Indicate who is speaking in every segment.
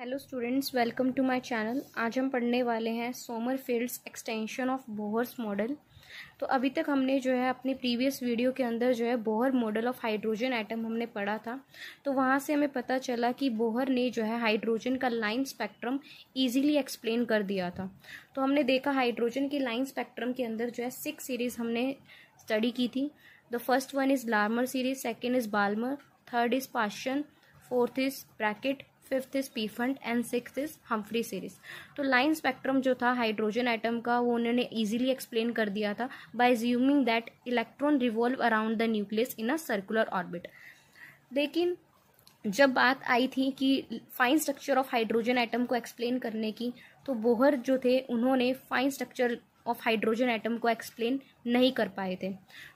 Speaker 1: hello students welcome to my channel आज हम पढ़ने वाले हैं Sommerfeld's extension of Bohr's model तो अभी तक हमने जो है अपनी प्रीवियस वीडियो के अंदर जो है Bohr model of hydrogen atom हमने पढ़ा था तो वहाँ से हमें पता चला कि बोहर ने जो है हाइड्रोजन का लाइन स्पेक्ट्रम इजीली एक्सप्लेन कर दिया था तो हमने देखा हाइड्रोजन की लाइन स्पेक्ट्रम के अंदर जो है सिक्स सीरीज़ हमने स्टडी की थी the first one is Lyman series second is Balmer third is Paschen fourth is Brackett fifth is Pfund and six is Humphrey series तो लाइन स्पेक्ट्रम जो था हाइड्रोजन आइटम का वो उन्होंने easily explain कर दिया था by assuming that electron revolve around the nucleus in a circular orbit लेकिन जब बात आई थी कि fine structure of hydrogen atom को एक्सप्लेन करने की तो बोहर जो थे उन्होंने fine structure of hydrogen atom को एक्सप्लेन नहीं कर पाए थे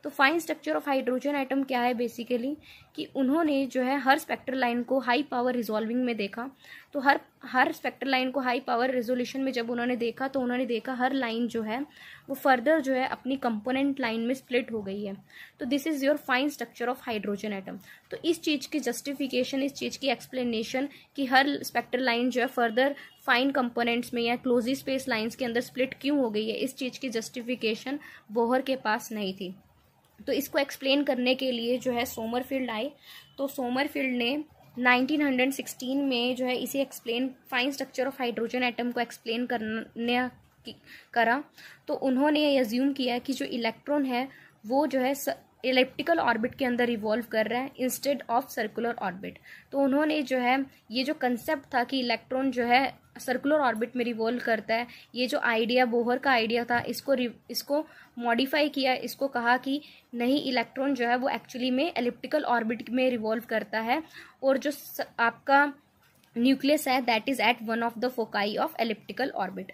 Speaker 1: तो fine structure of hydrogen atom क्या है बेसिकली कि उन्होंने जो है हर स्पेक्ट्रल लाइन को हाई पावर रिजॉल्विंग में देखा तो हर हर स्पेक्ट्रल लाइन को हाई पावर रिजोल्यूशन में जब उन्होंने देखा तो उन्होंने देखा हर लाइन जो है वो फर्दर जो है अपनी कंपोनेंट लाइन में स्प्लिट हो गई है तो this is your fine structure of hydrogen atom तो इस चीज़ की जस्टिफिकेशन इस चीज़ की एक्सप्लेनेशन कि हर स्पेक्ट्रल लाइन जो है फर्दर फाइन कंपोनेंट्स में या क्लोजी स्पेस लाइंस के अंदर स्प्लिट क्यों हो गई है इस चीज़ की जस्टिफिकेशन बोहर के पास नहीं थी तो इसको एक्सप्लेन करने के लिए जो है सोमरफील्ड आए तो सोमरफील्ड ने 1916 में जो है इसे explain fine structure of hydrogen atom को एक्सप्लेन करने करा तो उन्होंने ये एज्यूम किया कि जो इलेक्ट्रॉन है वो जो है इलेप्टिकल ऑर्बिट के अंदर रिवॉल्व कर रहा है इंस्टेड ऑफ सर्कुलर ऑर्बिट तो उन्होंने जो है ये जो कंसेप्ट था कि इलेक्ट्रॉन जो है सर्कुलर ऑर्बिट में रिवॉल्व करता है ये जो आइडिया बोहर का आइडिया था इसको इसको मॉडिफाई किया इसको कहा कि नहीं इलेक्ट्रॉन जो है वो एक्चुअली में एलिप्टिकल ऑर्बिट में रिवॉल्व करता है और जो आपका न्यूक्लियस है that is at one of the foci of elliptical orbit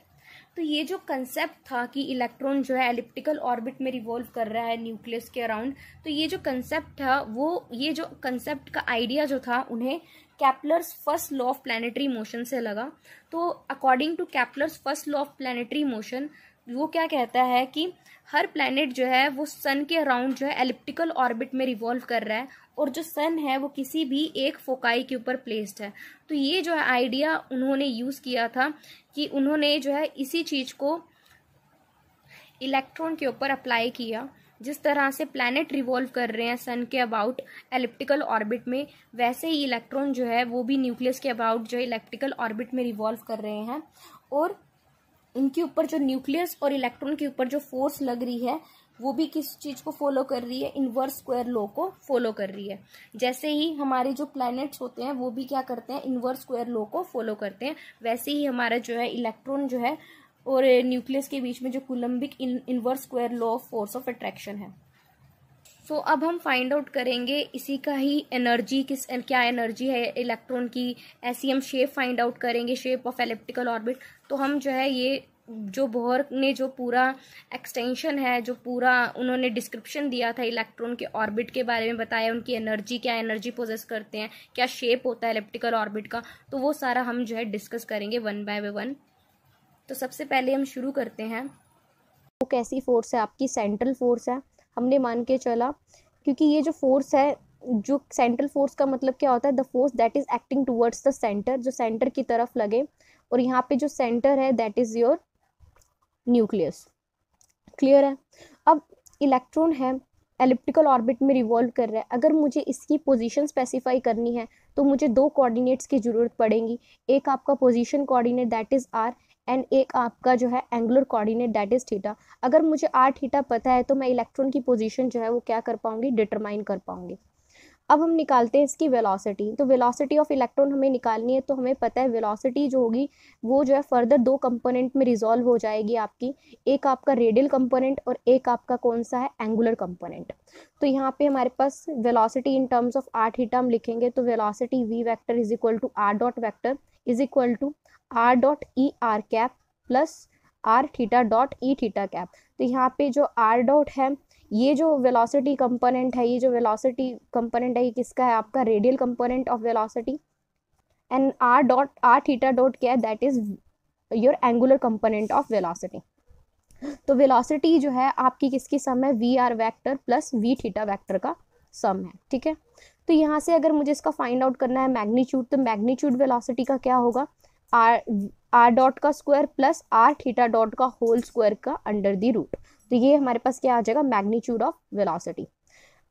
Speaker 1: तो ये जो कंसेप्ट था कि इलेक्ट्रॉन जो है एलिप्टिकल ऑर्बिट में रिवॉल्व कर रहा है न्यूक्लियस के अराउंड तो ये जो कंसेप्ट था वो ये जो कंसेप्ट का आइडिया जो था उन्हें Kepler's first law of planetary motion से लगा तो according to Kepler's first law of planetary motion वो क्या कहता है कि हर प्लानट जो है वो सन के अराउंड जो है एलिप्टिकल ऑर्बिट में रिवॉल्व कर रहा है और जो सन है वो किसी भी एक फोकाई के ऊपर प्लेस्ड है तो ये जो है आइडिया उन्होंने यूज़ किया था कि उन्होंने जो है इसी चीज़ को इलेक्ट्रॉन के ऊपर अप्लाई किया जिस तरह से प्लैनेट रिवॉल्व कर रहे हैं सन के अबाउट एलिप्टिकल ऑर्बिट में वैसे ही इलेक्ट्रॉन जो है वो भी न्यूक्लियस के अबाउट जो इलेक्ट्रिकल ऑर्बिट में रिवॉल्व कर रहे हैं और इनके ऊपर जो न्यूक्लियस और इलेक्ट्रॉन के ऊपर जो फोर्स लग रही है वो भी किस चीज़ को फॉलो कर रही है इनवर्स स्क्वायर लॉ को फॉलो कर रही है जैसे ही हमारे जो प्लैनेट्स होते हैं वो भी क्या करते हैं इनवर्स स्क्वायर लॉ को फॉलो करते हैं वैसे ही हमारा जो है इलेक्ट्रॉन जो है और न्यूक्लियस के बीच में जो Coulombic inverse square law of force of attraction है सो so, अब हम फाइंड आउट करेंगे इसी का ही एनर्जी किस क्या एनर्जी है इलेक्ट्रॉन की ऐसी हम शेप फाइंड आउट करेंगे शेप ऑफ एलिप्टिकल ऑर्बिट तो हम जो है ये जो बोहर ने जो पूरा एक्सटेंशन है जो पूरा उन्होंने डिस्क्रिप्शन दिया था इलेक्ट्रॉन के ऑर्बिट के बारे में बताया उनकी एनर्जी क्या एनर्जी प्रोजेस करते हैं क्या शेप होता है इलेप्टिकल ऑर्बिट का तो वो सारा हम जो है डिस्कस करेंगे वन बाय वन तो सबसे पहले हम शुरू करते हैं वो कैसी फोर्स है आपकी सेंट्रल फोर्स है हमने मान के चला क्योंकि ये जो फोर्स है जो सेंट्रल फोर्स का मतलब क्या होता है the force that is acting towards the centre जो सेंटर की तरफ लगे और यहाँ पे जो सेंटर है that is your nucleus clear है अब इलेक्ट्रॉन है एलिप्टिकल ऑर्बिट में रिवॉल्व कर रहा है अगर मुझे इसकी पोजीशन स्पेसिफाई करनी है तो मुझे दो कोऑर्डिनेट्स की ज़रूरत पड़ेगी एक आपका position coordinate that is R and एक आपका जो है angular coordinate that is theta अगर मुझे आर थीटा पता है तो मैं इलेक्ट्रॉन की पोजीशन जो है वो क्या कर पाऊंगी डिटरमाइन कर पाऊंगी अब हम निकालते हैं इसकी वेलोसिटी तो वेलोसिटी ऑफ इलेक्ट्रॉन हमें निकालनी है तो हमें पता है वेलोसिटी जो होगी वो जो है फर्दर दो कंपोनेंट में रिजॉल्व हो जाएगी आपकी एक आपका रेडियल कंपोनेंट और एक आपका कौन सा है एंगुलर कंपोनेंट तो यहाँ पे हमारे पास velocity in terms of R theta हम लिखेंगे तो velocity V vector is equal to R dot vector is equal to R dot E R cap plus R theta dot E theta cap तो यहाँ पे जो आर डॉट है ये जो वेलोसिटी कंपोनेंट है ये जो वेलोसिटी कंपोनेंट है ये किसका है आपका radial component of velocity and R dot R theta dot क्या है that is your angular component of velocity तो वेलोसिटी जो है आपकी किसकी सम है V R vector plus V theta vector का सम है ठीक है तो यहाँ से अगर मुझे इसका फाइंड आउट करना है मैग्नीट्यूड तो मैग्नीट्यूड वेलोसिटी का क्या होगा आर आर डॉट का square plus R theta dot का होल स्क्वायर का अंडर दी रूट तो ये हमारे पास क्या आ जाएगा मैग्नीट्यूड ऑफ वेलोसिटी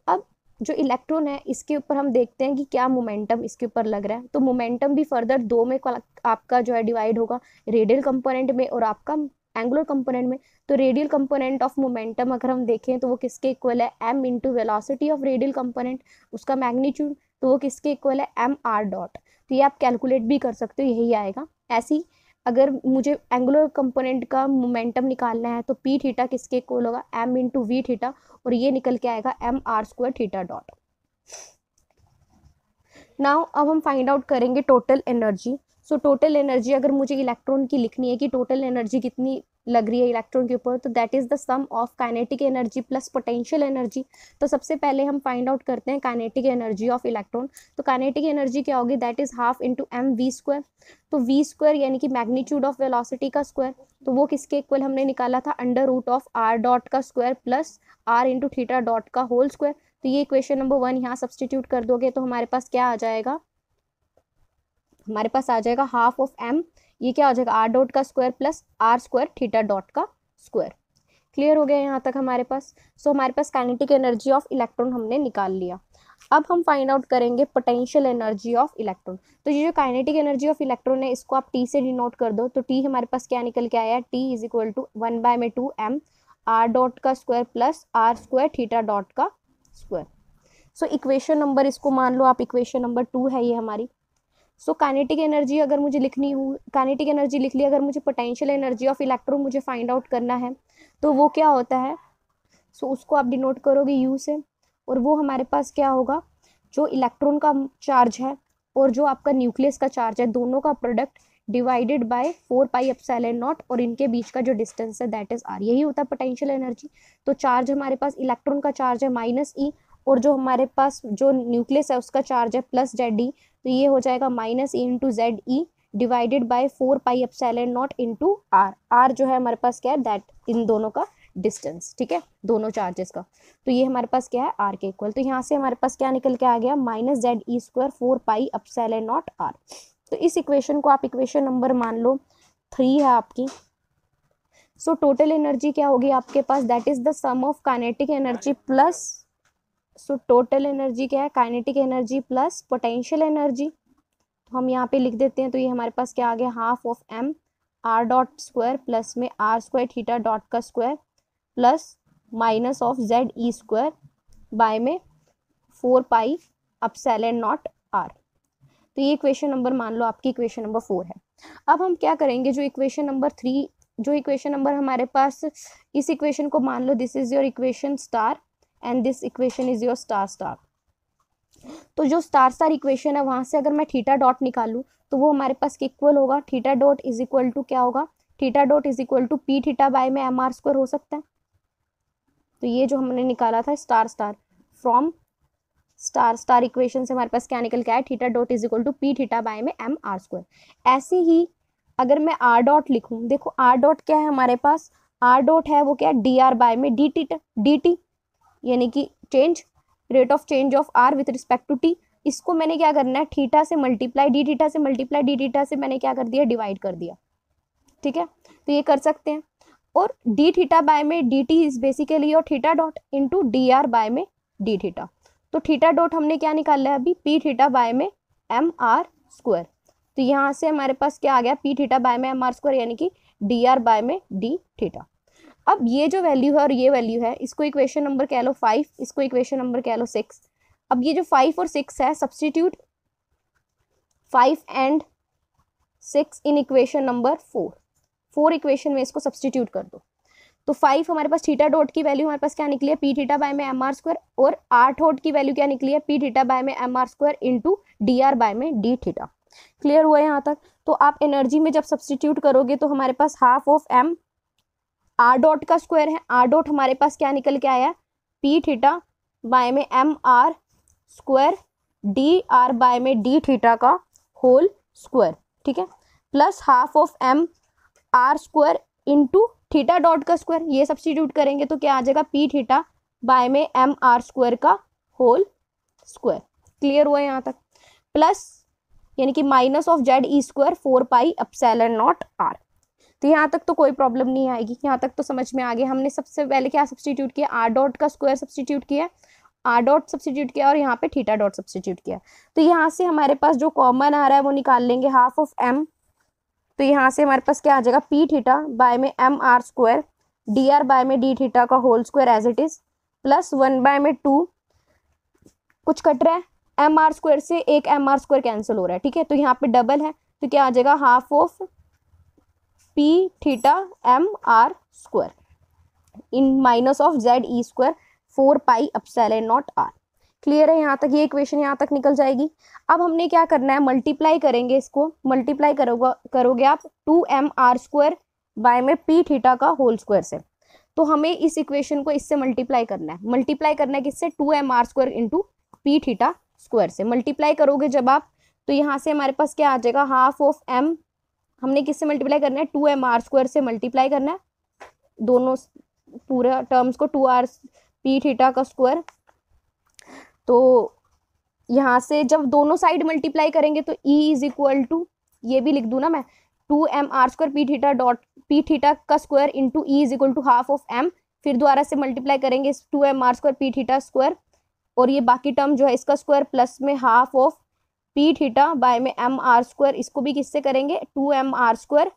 Speaker 1: अब जो इलेक्ट्रॉन है इसके ऊपर हम देखते हैं कि क्या मोमेंटम इसके ऊपर लग रहा है तो मोमेंटम भी फर्दर दो में आपका जो है डिवाइड होगा रेडियल कंपोनेंट में और आपका एंगुलर कंपोनेंट में तो रेडियल कंपोनेंट ऑफ मोमेंटम अगर हम देखें तो वो किसके इक्वल है M into velocity of radial component उसका मैग्नीट्यूड तो वो किसके इक्वल है एम आर डॉट तो ये आप कैलकुलेट भी कर सकते हो यही आएगा ऐसी अगर मुझे एंगुलर कंपोनेंट का मोमेंटम निकालना है तो पी थीटा किसके इक्वल होगा एम इंटू वी थीटा और ये निकल के आएगा M are square theta dot now अब हम फाइंड आउट करेंगे total energy so total energy अगर मुझे इलेक्ट्रॉन की लिखनी है कि टोटल एनर्जी कितनी लग रही है इलेक्ट्रॉन के ऊपर तो that is the sum of kinetic energy plus potential energy तो सबसे पहले हम फाइंड आउट करते हैं काइनेटिक एनर्जी ऑफ इलेक्ट्रॉन तो काइनेटिक एनर्जी क्या होगी that is half into M V square तो वी स्क्वायर यानी कि मैग्नीट्यूड ऑफ वेलोसिटी का स्क्वायर तो वो किसके इक्वल हमने निकाला था under root of R dot का square plus R into theta dot का होल स्क्वायर तो ये इक्वेशन नंबर वन यहाँ सब्सटीट्यूट कर दोगे तो हमारे पास क्या आ जाएगा हमारे पास आ जाएगा हाफ ऑफ एम ये क्या हो जाएगा आर डॉट का square plus R square theta dot का स्क्वायर क्लियर हो गया यहाँ तक हमारे पास सो so, हमारे पास काइनेटिक एनर्जी ऑफ इलेक्ट्रॉन हमने निकाल लिया अब हम फाइंड आउट करेंगे पोटेंशियल एनर्जी ऑफ इलेक्ट्रॉन तो ये जो काइनेटिक एनर्जी ऑफ इलेक्ट्रॉन है इसको आप टी से डिनोट कर दो तो टी हमारे पास क्या निकल के आया T is equal to one by में टू एम आर डॉट का square plus R square theta dot का स्क्वायर सो इक्वेशन नंबर इसको मान लो आप इक्वेशन नंबर टू है ये हमारी सो काइनेटिक एनर्जी अगर मुझे लिखनी हो काइनेटिक एनर्जी लिख ली अगर मुझे पोटेंशियल एनर्जी ऑफ इलेक्ट्रॉन मुझे फाइंड आउट करना है तो वो क्या होता है सो so, उसको आप डिनोट करोगे यू से और वो हमारे पास क्या होगा जो इलेक्ट्रॉन का चार्ज है और जो आपका न्यूक्लियस का चार्ज है दोनों का product divided by four pi epsilon naught और इनके बीच का जो डिस्टेंस है दैट इज आर यही होता है पोटेंशियल एनर्जी तो चार्ज हमारे पास इलेक्ट्रॉन का चार्ज है माइनस ई e, और जो हमारे पास जो न्यूक्लियस है उसका चार्ज है प्लस जेड ई तो ये हो जाएगा minus E into Z E divided by four pi epsilon naught into R R जो है हमारे पास क्या है दैट इन दोनों का डिस्टेंस ठीक है दोनों चार्जेस का तो ये हमारे पास क्या है आर के इक्वल तो यहाँ से हमारे पास क्या निकल के आ गया minus Z E square four pi epsilon naught are तो इस इक्वेशन को आप इक्वेशन नंबर मान लो थ्री है आपकी सो टोटल एनर्जी क्या होगी आपके पास that is the sum of kinetic energy plus so total energy क्या है kinetic energy plus potential energy तो हम यहाँ पे लिख देते हैं तो ये हमारे पास क्या आ गया half of M R dot square plus में आर स्क्वायर थीटा डॉट का square plus minus of Z E e square by में फोर पाई अप एंड नॉट आर तो ये इक्वेशन नंबर मान लो आपकी इक्वेशन नंबर फोर है अब हम क्या करेंगे जो इक्वेशन नंबर थ्री जो इक्वेशन नंबर हमारे पास इस इक्वेशन को मान लो this is your equation star and this equation is your star star तो जो स्टार स्टार इक्वेशन है वहां से अगर मैं थीटा डॉट निकालू तो वो हमारे पास इक्वल होगा theta dot is equal to क्या होगा theta dot is equal to p theta by में एम आर स्क्वायर हो सकता है तो ये जो हमने निकाला था star star from star star equation से हमारे पास क्या निकल के आया theta dot is equal to p theta by में एम आर स्क्वायर ऐसे ही अगर मैं आर डॉट लिखूं देखो आर डॉट क्या है हमारे पास आर डॉट है वो क्या डी आर बाय में डी टी डी टी यानी कि change rate of change of r with respect to t इसको मैंने क्या करना है थीटा से मल्टीप्लाई डी थीटा से मल्टीप्लाई डी थीटा से मैंने क्या कर दिया डिवाइड कर दिया ठीक है तो ये कर सकते हैं और डी थीटा बाय में डी टी इज बेसिकली और theta dot into d r by में डी थीटा तो थीटा डॉट हमने क्या निकाला है अभी पी थीटा बाय में एम आर स्क्वायर तो यहाँ से हमारे पास क्या आ गया पी थीटा बाय में एम आर स्क्वायर यानी कि डी आर बाय में डी थीटा अब ये जो वैल्यू है और ये वैल्यू है इसको इक्वेशन नंबर कह लो फाइव इसको इक्वेशन नंबर कह लो सिक्स अब ये जो फाइव और सिक्स है substitute five and six in equation number four four equation में इसको सब्सटीट्यूट कर दो तो फाइव हमारे पास थीटा डॉट की वैल्यू हमारे पास क्या निकली है पी थीटा बाय में एम आर स्क्वायर और आर डॉट की वैल्यू क्या निकली है पी थीटा बाय में m are square into d r by में डी थीटा क्लियर हुआ यहाँ तक तो आप एनर्जी में जब सब्सटीट्यूट करोगे तो हमारे पास half of M R dot का स्क्वायर है आर डॉट हमारे पास क्या निकल के आया पी थीटा बाय में m are square d r by में डी थीटा का होल स्क्वायर ठीक है plus half of M R square into theta dot का स्क्वायर ये सब्सिट्यूट करेंगे तो क्या आ जाएगा पी थीटा बाय में एम आर स्क्वायर का होल स्क्वायर क्लियर हुआ यहाँ तक प्लस यानी कि minus of Z E square four pi epsilon naught are तो यहाँ तक तो कोई प्रॉब्लम नहीं आएगी यहाँ तक तो समझ में आ गया हमने सबसे पहले क्या सब्सटीट्यूट किया आर डॉट का स्क्वायर सब्सटीट्यूट किया आर डॉट सब्सटीट्यूट किया और यहाँ पे थीटा डॉट सब्सटीट्यूट किया तो यहाँ से हमारे पास जो कॉमन आ रहा है वो निकाल लेंगे हाफ ऑफ एम तो यहाँ से हमारे पास क्या आ जाएगा पी थीटा बाय में m are square d r by में डी थीटा का whole square as it is plus one by में टू कुछ कट रहा है एम आर स्क्वायर से एक एम आर स्क्वायर कैंसिल हो रहा है ठीक है तो यहाँ पे डबल है तो क्या आ जाएगा half of p theta m are square in minus of Z E square four pi epsilon naught r clear है यहाँ तक ये इक्वेशन यहाँ तक निकल जाएगी अब हमने क्या करना है मल्टीप्लाई करेंगे इसको मल्टीप्लाई करोगे करोगे आप two M R square by में पी थीटा का होल स्क्वायर से तो हमें इस इक्वेशन को इससे मल्टीप्लाई करना है मल्टीप्लाई करना है किससे two M R square into p theta square से मल्टीप्लाई करोगे जब आप तो यहाँ से हमारे पास क्या आ जाएगा हाफ ऑफ एम हमने किससे मल्टीप्लाई करना है टू एम आर स्क्वायर से मल्टीप्लाई करना है दोनों पूरा टर्म्स को टू आर पी थीटा का स्क्वायर तो यहाँ से जब दोनों साइड मल्टीप्लाई करेंगे तो ई इज इक्वल टू ये भी लिख दूँ ना मैं two M R square p theta dot p theta का square into e is equal to half of m फिर दोबारा से मल्टीप्लाई करेंगे two M R square p theta square और ये बाकी टर्म जो है इसका स्क्वायर प्लस में half of p theta by में एम आर स्क्वायर इसको भी किससे करेंगे two M R square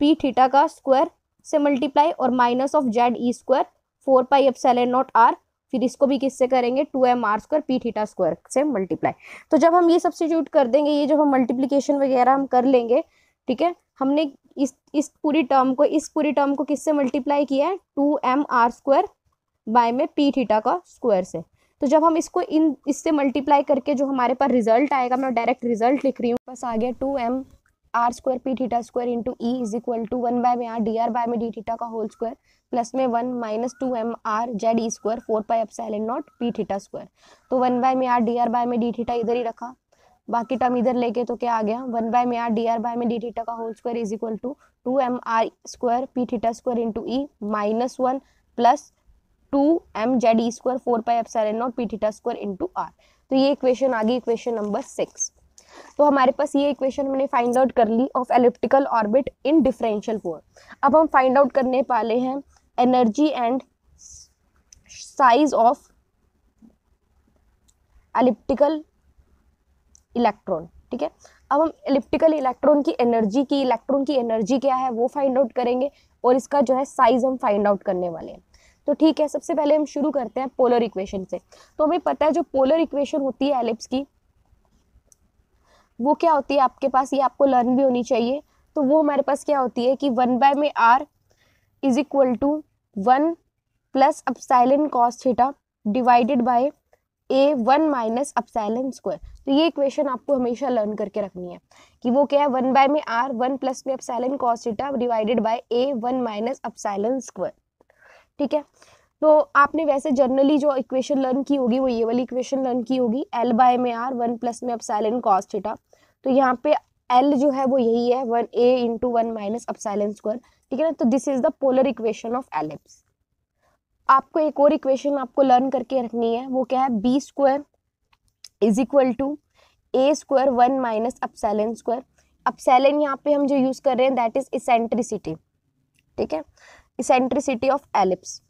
Speaker 1: p theta का स्क्वायर से मल्टीप्लाई और minus of Z E square four pi epsilon naught r फिर इसको भी किससे करेंगे two M R square p theta square से मल्टीप्लाई तो जब हम ये सब्सिट्यूट कर देंगे ये जब हम मल्टीप्लीकेशन वगैरह हम कर लेंगे ठीक है हमने इस इस पूरी टर्म को इस पूरी टर्म को किससे मल्टीप्लाई किया है two M R square by में पी थीटा का स्क्वायर से तो जब हम इसको इन इससे मल्टीप्लाई करके जो हमारे पास रिजल्ट आएगा मैं डायरेक्ट रिजल्ट लिख रही हूँ बस आ गया two M R square p theta square into e is equal to one by में आर डी आर बाय में डी थीटा का होल स्क्वायर प्लस में one minus two M r Z ई square four pi epsilon naught p theta square तो one by में r d r by में d theta इधर ही रखा बाकी टर्म इधर लेके तो क्या आ गया वन बाय में आर डी आर बाय में डी थीटा का whole square is equal to two M R square p theta square into e minus one plus two m Z E square four pi epsilon naught p theta square into r तो ये equation आ गई equation number six तो हमारे पास ये equation हमने find out कर ली of elliptical orbit in differential form अब हम फाइंड आउट करने वाले हैं energy and size of elliptical electron ठीक है अब हम एलिप्टिकल इलेक्ट्रॉन की एनर्जी की इलेक्ट्रॉन की एनर्जी क्या है वो फाइंड आउट करेंगे और इसका जो है साइज हम फाइंड आउट करने वाले हैं तो ठीक है सबसे पहले हम शुरू करते हैं पोलर इक्वेशन से तो हमें पता है जो पोलर इक्वेशन होती है एलिप्स की वो क्या होती है आपके पास ये आपको लर्न भी होनी चाहिए तो वो हमारे पास क्या होती है कि वन बाय में r is equal to one plus epsilon cos theta divided by a one minus epsilon square तो ये इक्वेशन आपको हमेशा लर्न करके रखनी है कि वो क्या है वन बाय में आर वन प्लस में epsilon cos theta divided by a one minus epsilon square ठीक है तो आपने वैसे जनरली जो इक्वेशन लर्न की होगी वो ये वाली इक्वेशन लर्न की होगी एल बाय में आर वन प्लस में अपसाइलन कॉस थीटा तो यहाँ पे एल जो है वो यही है one a into one minus अब अपसाइलन स्क्वायर ठीक है ना तो this is the polar equation of ellipse आपको एक और इक्वेशन आपको लर्न करके रखनी है वो क्या है b square is equal to a square one minus अब अपसाइलन स्क्वायर अब अपसाइलन यहाँ पे हम जो यूज़ कर रहे हैं दैट इज इसेंट्रिसिटी ठीक है eccentricity of ellipse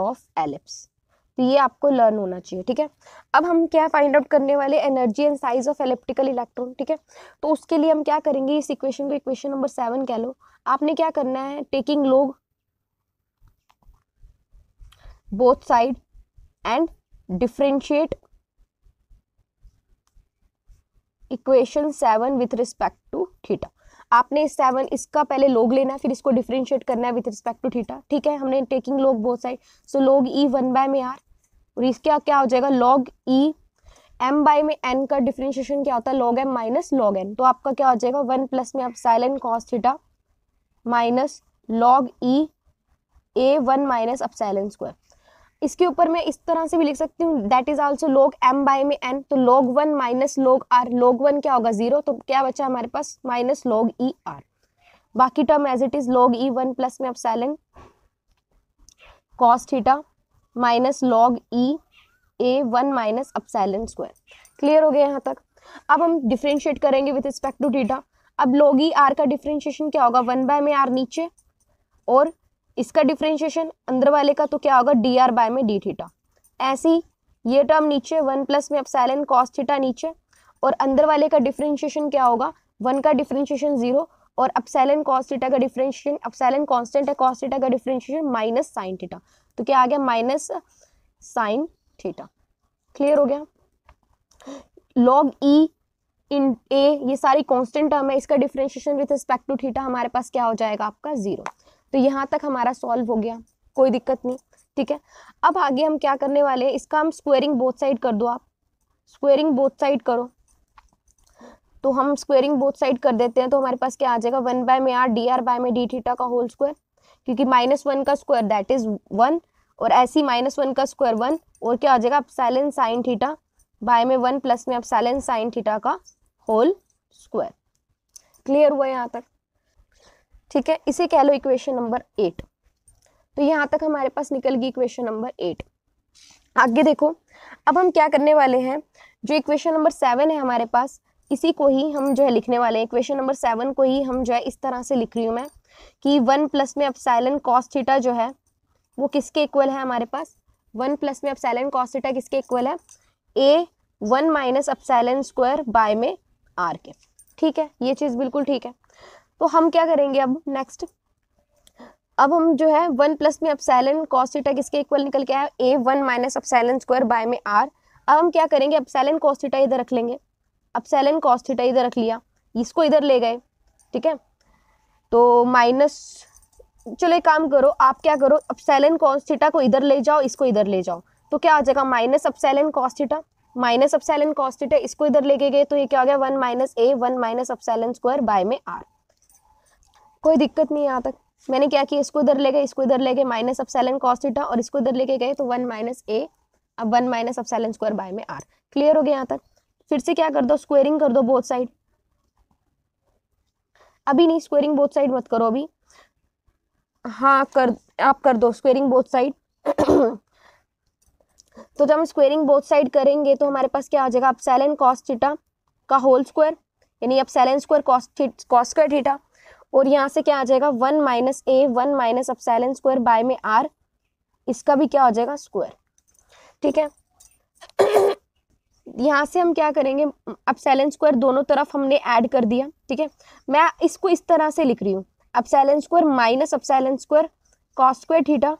Speaker 1: of ellipse तो ये आपको लर्न होना चाहिए ठीक है अब हम क्या फाइंड आउट करने वाले energy and size of elliptical electron ठीक है तो उसके लिए हम क्या करेंगे इस इक्वेशन को इक्वेशन नंबर सेवन कह लो आपने क्या करना है taking log both side and differentiate equation seven with respect to theta आपने सेवन इसका पहले लोग लेना है फिर इसको डिफ्रेंशिएट करना है विथ रिस्पेक्ट टू थीटा ठीक है हमने taking log both side so log e one by में आर और इसका क्या हो जाएगा लॉग ई एम बाय में एन का डिफ्रेंशिएशन क्या होता है log m minus log n तो आपका क्या हो जाएगा वन प्लस में epsilon cos theta minus log e a one minus epsilon square इसके ऊपर मैं इस तरह से भी लिख सकती हूँ that is also log m by में एन तो log one minus log r log one क्या होगा जीरो तो क्या बचा हमारे पास माइनस लोग ई आर बाकी term as it is log e one plus में epsilon cos theta minus log e a one minus epsilon square clear हो गया यहाँ तक अब हम डिफ्रेंशिएट करेंगे विथ रिस्पेक्ट टू थीटा अब लॉग ई आर का डिफ्रेंशिएशन क्या होगा वन बाय में आर नीचे और इसका डिफ्रेंशिएशन अंदर वाले का तो क्या होगा डी आर बाय में डी थीटा ऐसी ये टर्म नीचे वन प्लस में अपसाइलन कॉस थीटा नीचे और अंदर वाले का डिफ्रेंशिएशन क्या होगा वन का डिफ्रेंशिएशन जीरो और अपसाइलन कॉस थीटा का डिफ्रेंशिएशन अपसाइलन कॉन्स्टेंट है कॉस थीटा का डिफ्रेंशिएशन माइनस साइन थीटा तो क्या आ गया माइनस साइन थीटा क्लियर हो गया लॉग ई इन ए ये सारी कॉन्स्टेंट टर्म है इसका differentiation with respect to theta हमारे पास क्या हो जाएगा आपका जीरो तो यहाँ तक हमारा सॉल्व हो गया कोई दिक्कत नहीं ठीक है अब आगे हम क्या करने वाले हैं इसका हम स्क्वेयरिंग बोथ साइड कर दो आप स्क्वेयरिंग बोथ साइड करो तो हम स्क्वेयरिंग बोथ साइड कर देते हैं तो हमारे पास क्या आ जाएगा वन बाय में आर डी आर बाय में डी थीटा का होल स्क्वायर क्योंकि माइनस वन का स्क्वायर दैट इज वन और ऐसी माइनस वन का स्क्वायर वन और क्या आ जाएगा epsilon sine theta by में वन प्लस में अब साइलेंस साइन थीटा का होल स्क्वायर क्लियर हुआ यहाँ तक ठीक है इसे कह लो इक्वेशन नंबर एट तो यहाँ तक हमारे पास निकल गई इक्वेशन नंबर एट आगे देखो अब हम क्या करने वाले हैं जो इक्वेशन नंबर सेवन है हमारे पास इसी को ही हम जो है लिखने वाले हैं इक्वेशन नंबर सेवन को ही हम जो है इस तरह से लिख रही हूँ मैं कि वन प्लस में अब साइलेंट कॉस्टिटा जो है वो किसके इक्वल है हमारे पास वन प्लस में अब साइलेंट कॉस्टिटा किसके इक्वल है a one minus epsilon square by में आर के ठीक है ये चीज़ बिल्कुल ठीक है तो हम क्या करेंगे अब नेक्स्ट अब हम जो है वन प्लस में अपसैलन कॉस्टिटा किसके इक्वल निकल के आया a one minus epsilon square by में आर अब हम क्या करेंगे अपसैलन कॉस्टिटा इधर रख लेंगे अपसैलन कॉस्टिटा इधर रख लिया इसको इधर ले गए ठीक है तो माइनस चलो एक काम करो आप क्या करो अपसैलन कॉस्टिटा को इधर ले जाओ इसको इधर ले जाओ तो क्या आ जाएगा माइनस अपसैलन कॉस्टिटा माइनस अपसैलन कॉस्टिटा इसको इधर लेके गए तो ये क्या हो गया one minus a one minus epsilon square by में आर कोई दिक्कत नहीं यहाँ तक मैंने क्या किया इसको इधर ले गए इसको इधर ले गए माइनस अब सैलन कॉस्टिटा और इसको इधर लेके गए तो वन माइनस ए अब वन माइनस अब सेलन स्क्वायर बाय में आर क्लियर हो गया यहाँ तक फिर से क्या कर दो स्क्वेयरिंग कर दो बोथ साइड अभी नहीं स्क्वेयरिंग बोथ साइड मत करो अभी हाँ कर आप कर दो स्क्वेयरिंग बोथ साइड तो जब हम स्क्वेयरिंग बोथ साइड करेंगे तो हमारे पास क्या आ जाएगा अब सैलन कॉस्ट थीटा का होल स्क्वायर यानी epsilon square cos cos square theta और यहाँ से क्या आ जाएगा one minus a one minus epsilon square by में आर इसका भी क्या हो जाएगा स्क्वायर ठीक है यहाँ से हम क्या करेंगे अपसाइलन स्क्वायर दोनों तरफ हमने ऐड कर दिया ठीक है मैं इसको इस तरह से लिख रही हूँ epsilon square minus epsilon square cos square theta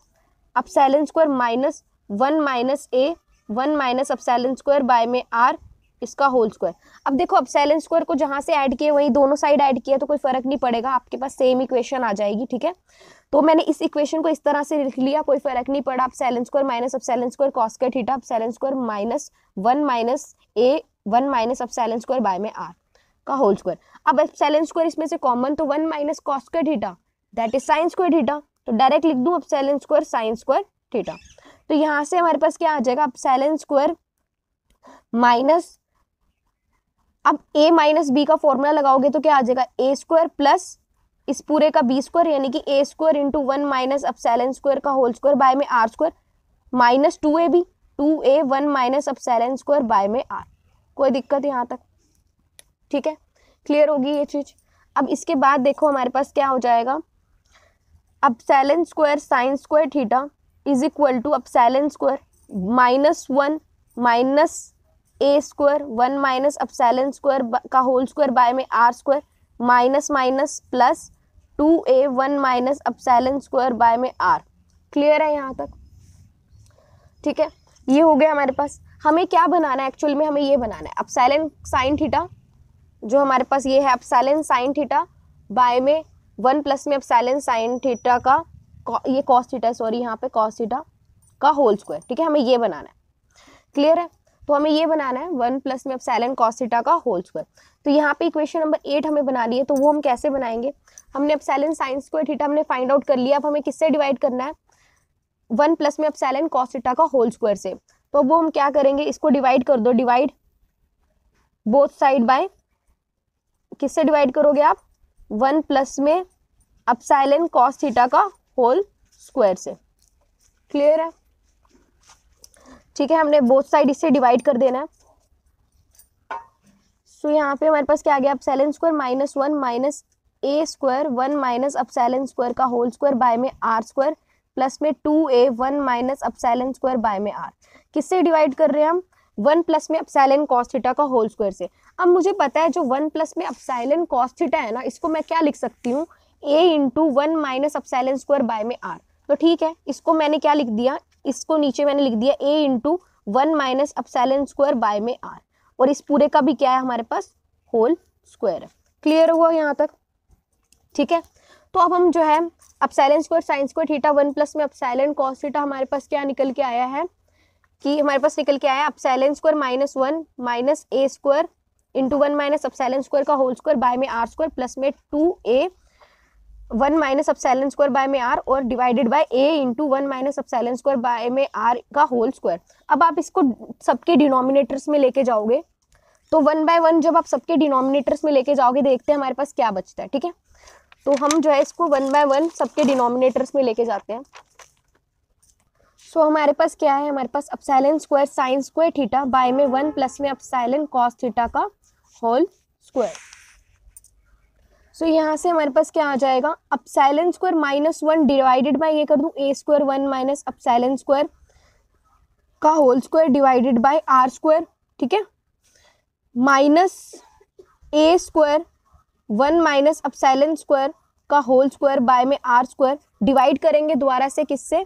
Speaker 1: epsilon square minus one minus a one minus epsilon square by में आर इसका होल स्क्वायर अब देखो अब सेलन स्क्वायर को जहां से ऐड किए वहीं दोनों साइड ऐड किया तो कोई फर्क नहीं पड़ेगा आपके पास सेम इक्वेशन आ जाएगी ठीक है तो मैंने इस इक्वेशन को इस तरह से लिख लिया कोई फर्क नहीं पड़ा अब सेलन स्क्वायर माइनस अब सेलन स्क्वायर कॉस का theta epsilon square minus one minus a one minus अब सेलन स्क्वायर बाय में आर का whole square epsilon square इसमें से कॉमन तो one minus cos square theta that is sine square theta तो direct लिख दूँ epsilon square sine square theta तो यहाँ से हमारे पास क्या आ जाएगा अब सेलन स्क्वायर माइनस अब ए माइनस बी का फॉर्मूला लगाओगे तो क्या आ जाएगा ए स्क्वायर प्लस इस पूरे का बी स्क्वायर यानी कि a square into one minus अब सेलन स्क्वायर का होल स्क्वायर बाय में are square minus two a b two a one minus अब सेलन स्क्वायर बाय में आर कोई दिक्कत यहाँ तक ठीक है क्लियर होगी ये चीज़ अब इसके बाद देखो हमारे पास क्या हो जाएगा epsilon square sine square theta is equal to epsilon square minus one minus a square one minus epsilon square का होल स्क्वायर बाय में are square minus minus plus two a one minus epsilon square by में r clear है यहाँ तक ठीक है ये हो गया हमारे पास हमें क्या बनाना है एक्चुअल में हमें ये बनाना है अपसैलन साइन थीटा जो हमारे पास ये है अपसैलन साइन थीटा बाय में वन प्लस में अपसैलन साइन थीटा का ये कॉस थीटा सॉरी यहाँ पे कॉस थीटा का होल स्क्वायर ठीक है हमें ये बनाना है क्लियर है तो हमें ये बनाना है वन प्लस में अब सैलन कॉसिटा का होल स्क्वायर तो यहाँ पे इक्वेशन नंबर एट हमें बनानी है तो वो हम कैसे बनाएंगे हमने epsilon sine square theta हमने फाइंड आउट कर लिया अब हमें किससे डिवाइड करना है वन प्लस में अब सैलन कॉसिटा का होल स्क्वायर से तो वो हम क्या करेंगे इसको डिवाइड कर दो डिवाइड बोथ साइड बाय किससे डिवाइड करोगे आप वन प्लस में अब अपसाइलन कॉस थीटा का होल स्क्वायर से क्लियर है ठीक है हमने बोथ साइड इससे डिवाइड कर देना है सो यहाँ पे हमारे पास क्या आ गया epsilon square minus one minus a square one minus epsilon square का होल स्क्वायर बाय में आर स्क्वायर प्लस में two a one minus epsilon square by में आर किससे डिवाइड कर रहे हैं हम वन प्लस में अपसाइलन कॉस्थिटा का होल स्क्वायर से अब मुझे पता है जो वन प्लस में अपसाइलन कॉस्थिटा है ना इसको मैं क्या लिख सकती हूँ a into one minus epsilon square by में आर तो ठीक है इसको मैंने क्या लिख दिया इसको नीचे मैंने लिख दिया a into one minus epsilon square by में आर और इस पूरे का भी क्या है हमारे पास होल स्क्वायर क्लियर हुआ यहाँ तक ठीक है तो अब हम जो है epsilon square sine square theta one plus में अपसैलन कॉस थीटा हमारे पास क्या निकल के आया है कि हमारे पास निकल के आया epsilon square minus one minus a square into one minus epsilon square का होल स्क्वायर बाय में आर स्क्वायर प्लस में two a one minus epsilon square by में आर और divided by a into one minus epsilon square by में r का whole square अब आप इसको सबके डिनोमिनेटर्स में लेके जाओगे तो वन बाय वन जब आप सबके डिनोमिनेटर्स में लेके जाओगे देखते हैं हमारे पास क्या बचता है ठीक है तो हम जो है इसको वन बाय वन सबके डिनोमिनेटर्स में लेके जाते हैं सो so, हमारे पास क्या है हमारे पास epsilon square sine square theta by में वन प्लस में अपसाइलन कॉस थीटा का होल स्क्वायर सो so, यहाँ से हमारे पास क्या आ जाएगा epsilon square minus one divided by ये कर दूँ a square one minus epsilon square का whole square divided by r square ठीक है minus a square one minus epsilon square का होल स्क्वायर बाय में आर स्क्वायर डिवाइड करेंगे दोबारा से किससे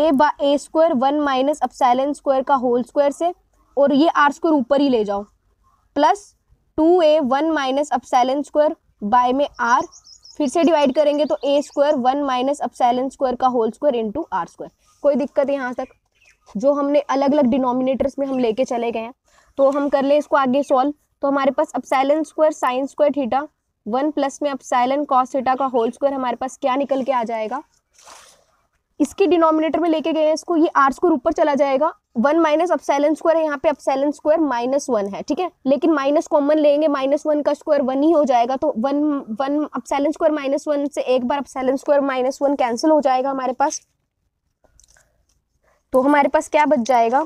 Speaker 1: ए बा a square one minus epsilon square का होल स्क्वायर से और ये आर स्क्वायर ऊपर ही ले जाओ plus two a one minus epsilon square by में आर फिर से डिवाइड करेंगे तो a square one minus epsilon square का whole square into r square कोई दिक्कत है यहाँ तक जो हमने अलग अलग डिनोमिनेटर्स में हम लेके चले गए हैं तो हम कर लें इसको आगे सॉल्व तो हमारे पास epsilon square sine square theta one plus में अपसैलन कॉस थीटा का होल स्क्वायर हमारे पास क्या निकल के आ जाएगा इसके डिनोमिनेटर में लेके गए हैं इसको ये आर स्क्वायर ऊपर चला जाएगा वन माइनस अपसाइलन स्क्वायर है यहाँ पे अपसाइलन स्क्वायर माइनस वन है ठीक है लेकिन माइनस कॉमन लेंगे माइनस वन का स्क्वायर वन ही हो जाएगा तो one one epsilon square minus one से एक बार epsilon square minus one cancel हो जाएगा हमारे पास तो हमारे पास क्या बच जाएगा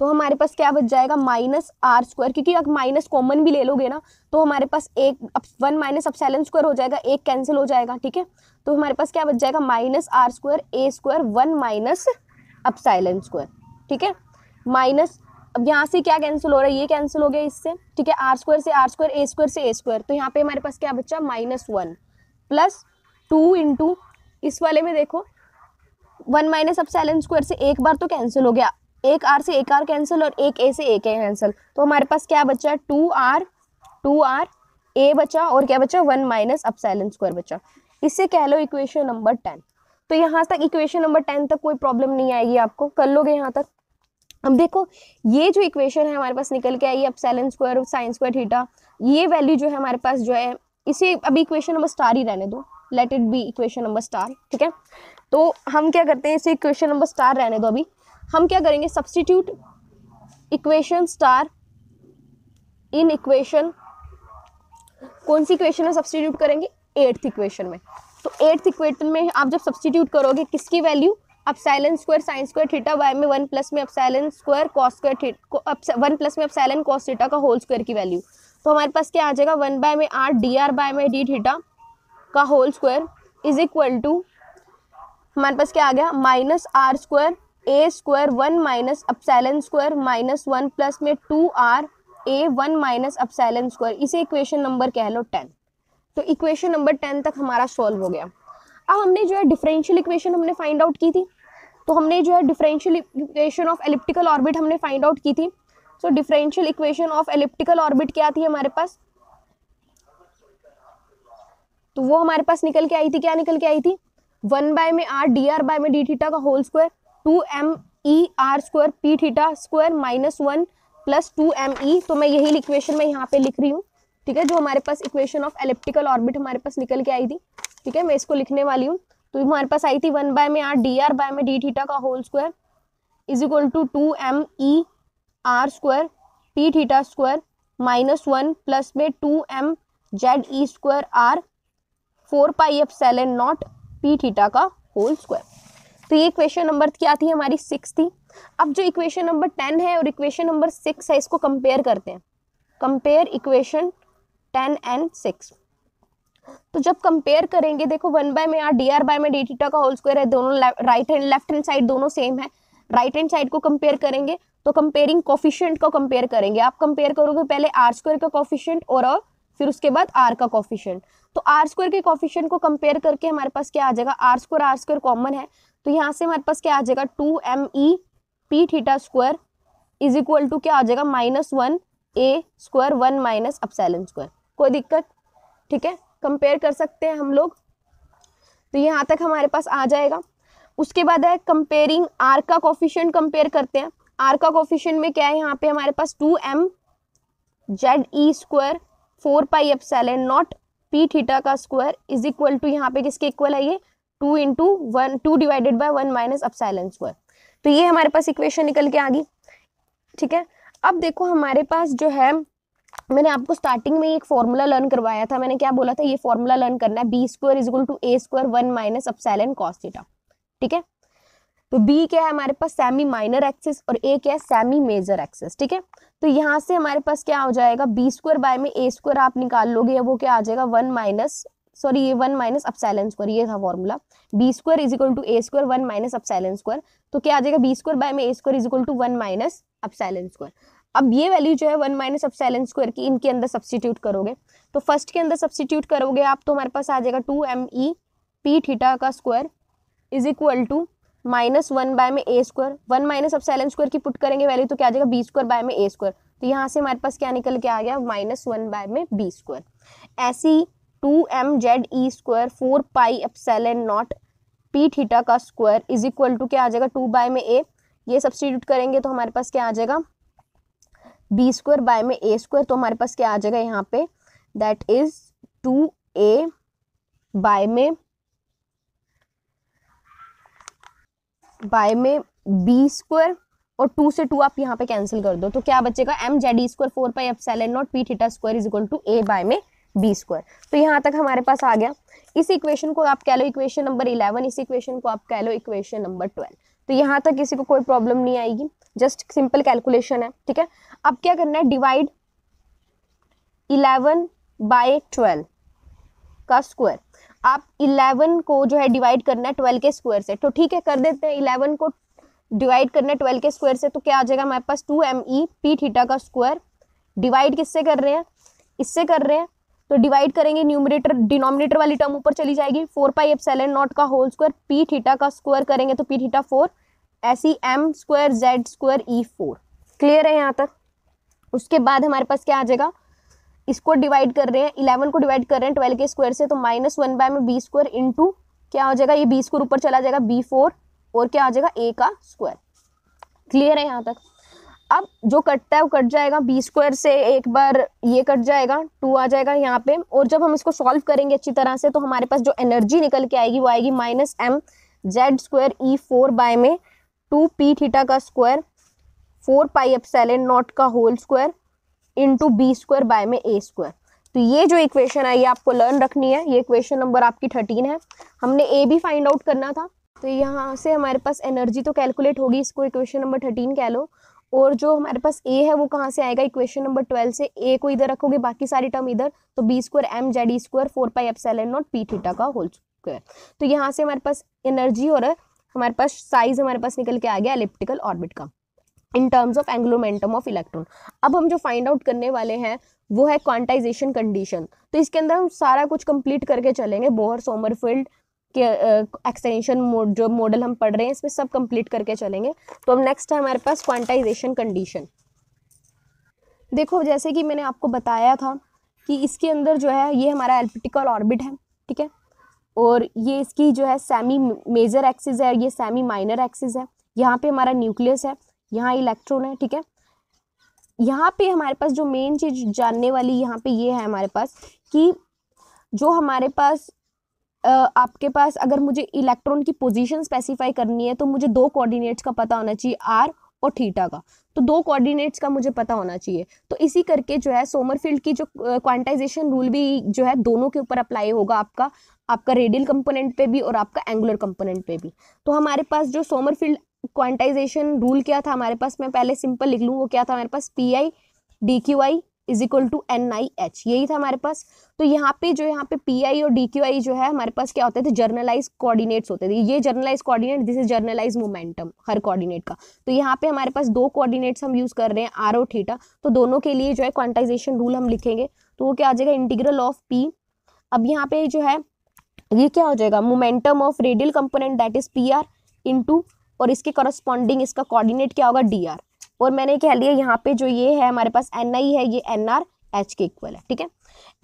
Speaker 1: तो हमारे पास क्या बच जाएगा माइनस आर स्क्वायर क्योंकि अगर माइनस कॉमन भी ले लोगे ना तो हमारे पास एक वन माइनस अपसाइलन स्क्वायर हो जाएगा एक कैंसिल हो जाएगा ठीक है तो हमारे पास क्या बच जाएगा minus r square a square one minus epsilon square ठीक है माइनस अब यहाँ से क्या कैंसिल हो रहा है ये कैंसिल हो गया इससे ठीक है आर स्क्वायर से आर स्क्वायर ए स्क्वायर से ए स्क्वायर तो यहाँ पे हमारे पास क्या बच्चा minus one plus two into इस वाले में देखो वन माइनस अपसाइलन स्क्वायर से एक बार तो कैंसिल हो गया एक आर से एक आर कैंसिल और एक ए से एक ए कैंसिल तो हमारे पास क्या बचा two r two r a बचा और क्या बचा वन माइनस अपसाइलन स्क्वायर बचा इससे कह लो इक्वेशन नंबर टेन तो यहाँ तक इक्वेशन नंबर टेन तक कोई प्रॉब्लम नहीं आएगी आपको कर लोगे यहाँ तक अब देखो ये जो इक्वेशन है हमारे पास निकल के आई अब स्क्वायर साइन स्क्वायर थीटा ये वैल्यू जो है हमारे पास जो है इसे अभी इक्वेशन नंबर स्टार ही रहने दो let it be equation number star ठीक है तो हम क्या करते हैं इसे इक्वेशन नंबर स्टार रहने दो अभी हम क्या करेंगे substitute equation star in equation कौन सी इक्वेशन में सब्सटीट्यूट करेंगे एट्थ इक्वेशन में तो एट्थ इक्वेशन में आप जब सब्सटीट्यूट करोगे किसकी value epsilon square sine square theta by में वन प्लस में अब epsilon square cos square one plus में अब साइलेंट कॉस थीटा का होल स्क्वायर की वैल्यू तो हमारे पास क्या आ जाएगा वन बाय में आर डी आर बाय में डी थीटा का whole square is equal to हमारे पास क्या आ गया minus r square a square one minus epsilon square minus one plus में two r a one minus epsilon square इसे इक्वेशन नंबर कह लो टेन तो इक्वेशन नंबर टेन तक हमारा सॉल्व हो गया अब हमने जो है डिफरेंशियल इक्वेशन हमने फाइंड आउट की थी तो हमने जो है differential equation of elliptical orbit हमने फाइंड आउट की थी so differential equation of elliptical orbit क्या थी हमारे पास तो वो हमारे पास निकल के आई थी क्या निकल के आई थी वन बाय में आर डी आर बाय में डी थीटा का whole square two m e r square p theta square minus one plus two m e तो मैं यही इक्वेशन मैं यहाँ पे लिख रही हूँ ठीक है जो हमारे पास इक्वेशन ऑफ एलिप्टिकल ऑर्बिट हमारे पास निकल के आई थी ठीक है मैं इसको लिखने वाली हूँ तो हमारे पास आई थी वन बाय में आर डी आर बाय में डी थीटा का whole square is equal to two m e r square p theta square minus one plus में टू एम जेड ई square r four pi f epsilon naught p theta का whole square तो ये equation number क्या थी हमारी six थी अब जो इक्वेशन नंबर टेन है और इक्वेशन नंबर सिक्स है इसको कंपेयर करते हैं compare equation ten and six तो जब कंपेयर करेंगे देखो वन बाय में आर डी आर बाय में डी टीटा का होल स्क्वायर है दोनों right hand left hand side दोनों सेम है राइट हैंड साइड को कंपेयर करेंगे तो कंपेयरिंग कॉफिशियंट को कंपेयर करेंगे आप कंपेयर करोगे पहले आर स्क्वायर का कॉफिशियंट और फिर उसके बाद आर का कॉफिशियंट तो आर स्क्वायर के कॉफिशियंट को कंपेयर करके हमारे पास क्या आ जाएगा r square r square common है तो यहाँ से हमारे पास क्या आ जाएगा two m e p theta square is equal to क्या आ जाएगा minus one a square one minus epsilon square कोई दिक्कत ठीक है कंपेयर कर सकते हैं हम लोग तो यहाँ तक हमारे पास आ जाएगा उसके बाद है कंपेयरिंग आर का कॉफिशियंट कंपेयर करते हैं आर का कॉफिशियंट में क्या है यहाँ पे हमारे पास टू एम जेड ई square four pi F naught p theta का स्क्वायर इज इक्वल टू यहाँ पे किसके इक्वल है ये two into one two divided by one minus epsilon square तो ये हमारे पास इक्वेशन निकल के आ गई ठीक है अब देखो हमारे पास जो है मैंने आपको स्टार्टिंग में एक फॉर्मूला लर्न करवाया था मैंने क्या बोला था ये फॉर्मूला लर्न करना है b square is equal to a square one minus epsilon cos theta ठीक है तो बी क्या है हमारे पास सेमी माइनर एक्सेस और ए क्या है सेमी मेजर एक्सेस ठीक है तो यहाँ से हमारे पास क्या हो जाएगा बी स्क्वायर बाय में ए स्क्वायर आप निकाल लोगे वो क्या आ जाएगा वन माइनस सॉरी ये वन माइनस अपसाइलन स्क्वायर ये था formula b square is equal to a square one minus epsilon square तो क्या आ जाएगा बी स्क्वायर बाय में a square is equal to one minus epsilon square अब ये वैल्यू जो है one minus epsilon square की इनके अंदर सब्सिट्यूट करोगे तो फर्स्ट के अंदर सब्सिट्यूट करोगे आप तो हमारे पास आ जाएगा two m e p theta का square is equal to minus one by में a square one minus epsilon square की पुट करेंगे वैल्यू तो क्या आ जाएगा बी स्क्वायर बाय में ए स्क्वायर तो यहाँ से हमारे पास क्या निकल के आ गया माइनस वन बाय में बी स्क्वायर ऐसी टू एम जेड ई square four pi epsilon naught p theta का स्क्वायर इज इक्वल टू क्या आ जाएगा टू बाय में ए ये सब्सटीट्यूट करेंगे तो हमारे पास क्या आ जाएगा बी स्क्वायर बाय में ए स्क्वायर तो हमारे पास क्या आ जाएगा यहाँ पे that is two a by में बाय में बी स्क्वायर और टू से टू आप यहाँ पे कैंसिल कर दो तो क्या बचेगा m Z E square four pi epsilon naught p theta square is equal to a by में बी स्क्वायर तो यहाँ तक हमारे पास आ गया इस इक्वेशन को आप कह लो इक्वेशन नंबर इलेवन इस इक्वेशन को आप कह लो इक्वेशन नंबर ट्वेल्व तो यहाँ तक किसी को कोई प्रॉब्लम नहीं आएगी जस्ट सिंपल कैलकुलेशन है ठीक है अब क्या करना है डिवाइड इलेवन बाय ट्वेल्व का स्क्वायर आप इलेवन को जो है डिवाइड करना है ट्वेल्व के स्क्वायर से तो ठीक है कर देते हैं इलेवन को डिवाइड करना है ट्वेल्व के स्क्वायर से तो क्या आ जाएगा हमारे पास two m e p theta का स्क्वायर डिवाइड किससे कर रहे हैं इससे कर रहे हैं तो डिवाइड करेंगे न्यूमिनेटर डिनोमिनेटर वाली टर्म ऊपर चली जाएगी four pi epsilon not का होल स्क्वायर पी थीटा का स्क्वायर करेंगे तो पी थीटा फोर ऐसी m square z square e four clear है यहाँ तक उसके बाद हमारे पास क्या आ जाएगा इसको डिवाइड कर रहे हैं इलेवन को डिवाइड कर रहे हैं ट्वेल्व के स्क्वायर से तो माइनस वन बाय में बी स्क्वायर इंटू क्या हो जाएगा ये बी स्क्वायर ऊपर चला जाएगा बी फोर और क्या आ जाएगा ए का स्क्वायर क्लियर है यहाँ तक अब जो कटता है वो कट जाएगा बी स्क्वायर से एक बार ये कट जाएगा टू आ जाएगा यहाँ पे और जब हम इसको सॉल्व करेंगे अच्छी तरह से तो हमारे पास जो एनर्जी निकल के आएगी वो आएगी minus m Z square e four by में टू पी थीटा का square four pi epsilon not का whole square into b square by में ए स्क्वायर तो ये जो इक्वेशन है ये आपको लर्न रखनी है ये इक्वेशन नंबर आपकी थर्टीन है हमने ए भी फाइंड आउट करना था तो यहाँ से हमारे पास एनर्जी तो कैलकुलेट होगी इसको इक्वेशन नंबर थर्टीन कह लो और जो हमारे पास ए है वो कहाँ से आएगा इक्वेशन नंबर ट्वेल्व से ए को इधर रखोगे बाकी सारी टर्म इधर तो b square m Z square four pi epsilon naught p theta का होल स्क्वायर तो यहाँ से हमारे पास एनर्जी और हमारे पास साइज हमारे पास निकल के आ गया एलिप्टिकल ऑर्बिट का in terms of angular momentum of electron अब हम जो फाइंड आउट करने वाले हैं वो है क्वांटाइजेशन कंडीशन तो इसके अंदर हम सारा कुछ कंप्लीट करके चलेंगे बोहर सोमरफील्ड के एक्सटेंशन मोड जो मॉडल हम पढ़ रहे हैं इसमें सब कंप्लीट करके चलेंगे तो अब नेक्स्ट है हमारे पास क्वांटाइजेशन कंडीशन देखो जैसे कि मैंने आपको बताया था कि इसके अंदर जो है ये हमारा एल्पिटिकल ऑर्बिट है ठीक है और ये इसकी जो है सेमी मेजर एक्सिस है ये सेमी माइनर एक्सिस है यहाँ पे हमारा न्यूक्लियस है यहाँ इलेक्ट्रॉन है ठीक है यहाँ पे हमारे पास जो मेन चीज़ जानने वाली यहाँ पे ये है हमारे पास कि जो हमारे पास आपके पास अगर मुझे इलेक्ट्रॉन की पोजीशन स्पेसिफाई करनी है तो मुझे दो कोऑर्डिनेट्स का पता होना चाहिए आर और थीटा का तो दो कोऑर्डिनेट्स का मुझे पता होना चाहिए तो इसी करके जो है सोमरफील्ड की जो क्वांटाइजेशन रूल भी जो है दोनों के ऊपर अप्लाई होगा आपका आपका रेडियल कंपोनेंट पे भी और आपका एंगुलर कंपोनेंट पे भी तो हमारे पास जो सोमरफील्ड क्वांटाइजेशन रूल क्या था हमारे पास मैं पहले सिंपल लिख लूँ वो क्या था हमारे पास p i d q i is equal to n i h यही था हमारे पास तो यहाँ पे जो यहाँ पे पी आई और डी क्यू आई जो है हमारे पास क्या होते थे जर्नलाइज कोऑर्डिनेट्स होते थे ये generalised coordinate this is generalised momentum हर कोऑर्डिनेट का तो यहाँ पे हमारे पास दो कोऑर्डिनेट्स हम यूज़ कर रहे हैं आर ओ थीटा तो दोनों के लिए जो है क्वांटाइजेशन रूल हम लिखेंगे तो वो क्या आ जाएगा इंटीग्रल ऑफ पी अब यहाँ पे जो है ये क्या हो जाएगा momentum of radial component that is p r into और इसके कॉरस्पॉन्डिंग इसका कॉर्डिनेट क्या होगा डी आर और मैंने कह लिया यहाँ पे जो ये है हमारे पास एन आई है ये एन आर एच के इक्वल है ठीक है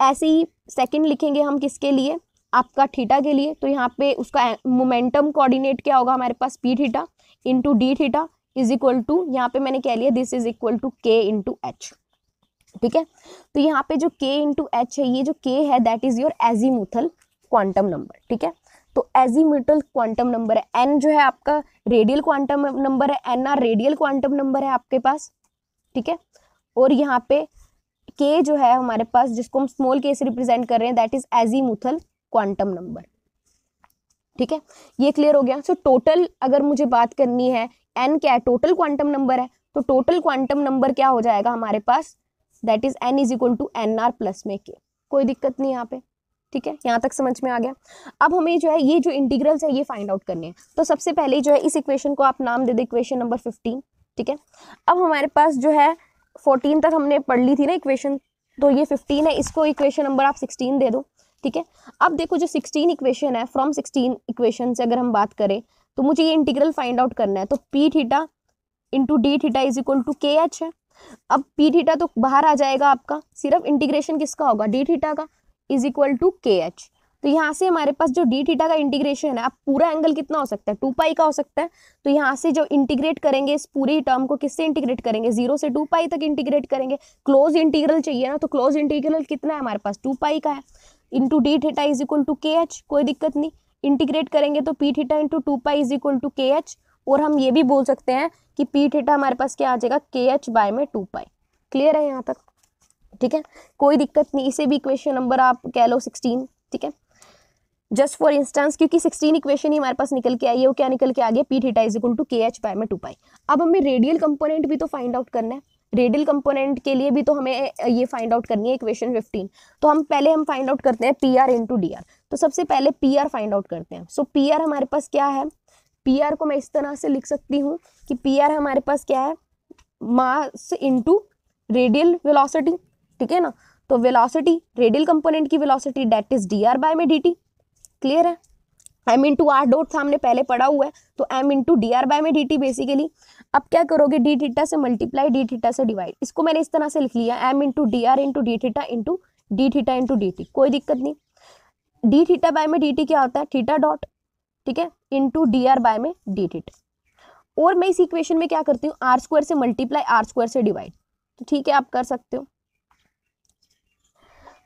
Speaker 1: ऐसे ही सेकेंड लिखेंगे हम किसके लिए आपका थीटा के लिए तो यहाँ पे उसका मोमेंटम कोऑर्डिनेट क्या होगा हमारे पास p theta into d theta is equal to यहाँ पे मैंने कह लिया this is equal to k into h ठीक है तो यहाँ पे जो के इंटू एच है ये जो के है that is your azimuthal quantum number ठीक है तो एजीमिटल क्वांटम नंबर है एन जो है आपका रेडियल क्वांटम नंबर है n r radial quantum number है आपके पास ठीक है और यहाँ पे के जो है हमारे पास जिसको हम स्मॉल के से रिप्रेजेंट कर रहे हैं that is azimuthal quantum number ठीक है ये क्लियर हो गया सो so, टोटल अगर मुझे बात करनी है एन क्या है टोटल क्वांटम नंबर है तो टोटल क्वांटम नंबर क्या हो जाएगा हमारे पास that is n is equal to n r plus में के कोई दिक्कत नहीं यहाँ पे ठीक है यहाँ तक समझ में आ गया अब हमें जो है ये जो इंटीग्रल्स है ये फाइंड आउट करने हैं तो सबसे पहले जो है इस इक्वेशन को आप नाम दे दें इक्वेशन नंबर फिफ्टीन ठीक है अब हमारे पास जो है फोर्टीन तक हमने पढ़ ली थी ना इक्वेशन तो ये फिफ्टीन है इसको इक्वेशन नंबर आप सिक्सटीन दे दो ठीक है अब देखो जो सिक्सटीन इक्वेशन है फ्रॉम सिक्सटीन इक्वेशन से अगर हम बात करें तो मुझे ये इंटीग्रल फाइंड आउट करना है तो P theta into d theta is equal to k h है अब पी थीटा तो बाहर आ जाएगा आपका सिर्फ इंटीग्रेशन किसका होगा डी थीटा का is equal to k h तो यहाँ से हमारे पास जो डी थीटा का इंटीग्रेशन है अब पूरा एंगल कितना हो सकता है टू पाई का हो सकता है तो यहाँ से जो इंटीग्रेट करेंगे इस पूरी टर्म को किससे इंटीग्रेट करेंगे जीरो से टू पाई तक इंटीग्रेट करेंगे क्लोज इंटीग्रल चाहिए ना तो क्लोज इंटीग्रल कितना है हमारे पास टू पाई का है into d theta is equal to k h कोई दिक्कत नहीं इंटीग्रेट करेंगे तो P theta into two pi is equal to k h और हम ये भी बोल सकते हैं कि पी थीटा हमारे पास क्या आ जाएगा के एच बाय में टू पाई क्लियर है यहाँ तक ठीक है कोई दिक्कत नहीं इसे भी इक्वेशन नंबर आप कह लो सिक्सटीन ठीक है जस्ट फॉर इंस्टेंस क्योंकि सिक्सटीन इक्वेशन ही हमारे पास निकल के आई है वो क्या निकल के आ गया p theta is equal to k h by में टू पाई अब हमें रेडियल कंपोनेंट भी तो फाइंड आउट करना है रेडियल कंपोनेंट के लिए भी तो हमें ये फाइंड आउट करनी है इक्वेशन फिफ्टीन तो हम पहले हम फाइंड आउट करते हैं p r into d r तो सबसे पहले पी आर फाइंड आउट करते हैं सो पी आर हमारे पास क्या है पी आर को मैं इस तरह से लिख सकती हूँ कि पी आर हमारे पास क्या है मास इंटू रेडियल वेलोसिटी ठीक है ना तो वेलोसिटी रेडियल कंपोनेंट की velocity that is d r by में डी टी क्लियर है एम इंटू आर डोट था हमने पहले पढ़ा हुआ है तो m into d r by में डी टी बेसिकली अब क्या करोगे डी थीटा से मल्टीप्लाई डी थीटा से डिवाइड इसको मैंने इस तरह से लिख लिया m into d r into d theta into d theta into d T कोई दिक्कत नहीं डी थीटा बाय में डी टी क्या होता है थीटा डॉट ठीक है इंटू डी आर बाय में डी थीटा और मैं इस इक्वेशन में क्या करती हूँ आर स्क्वायर से मल्टीप्लाई आर स्क्वायर से डिवाइड तो ठीक है आप कर सकते हो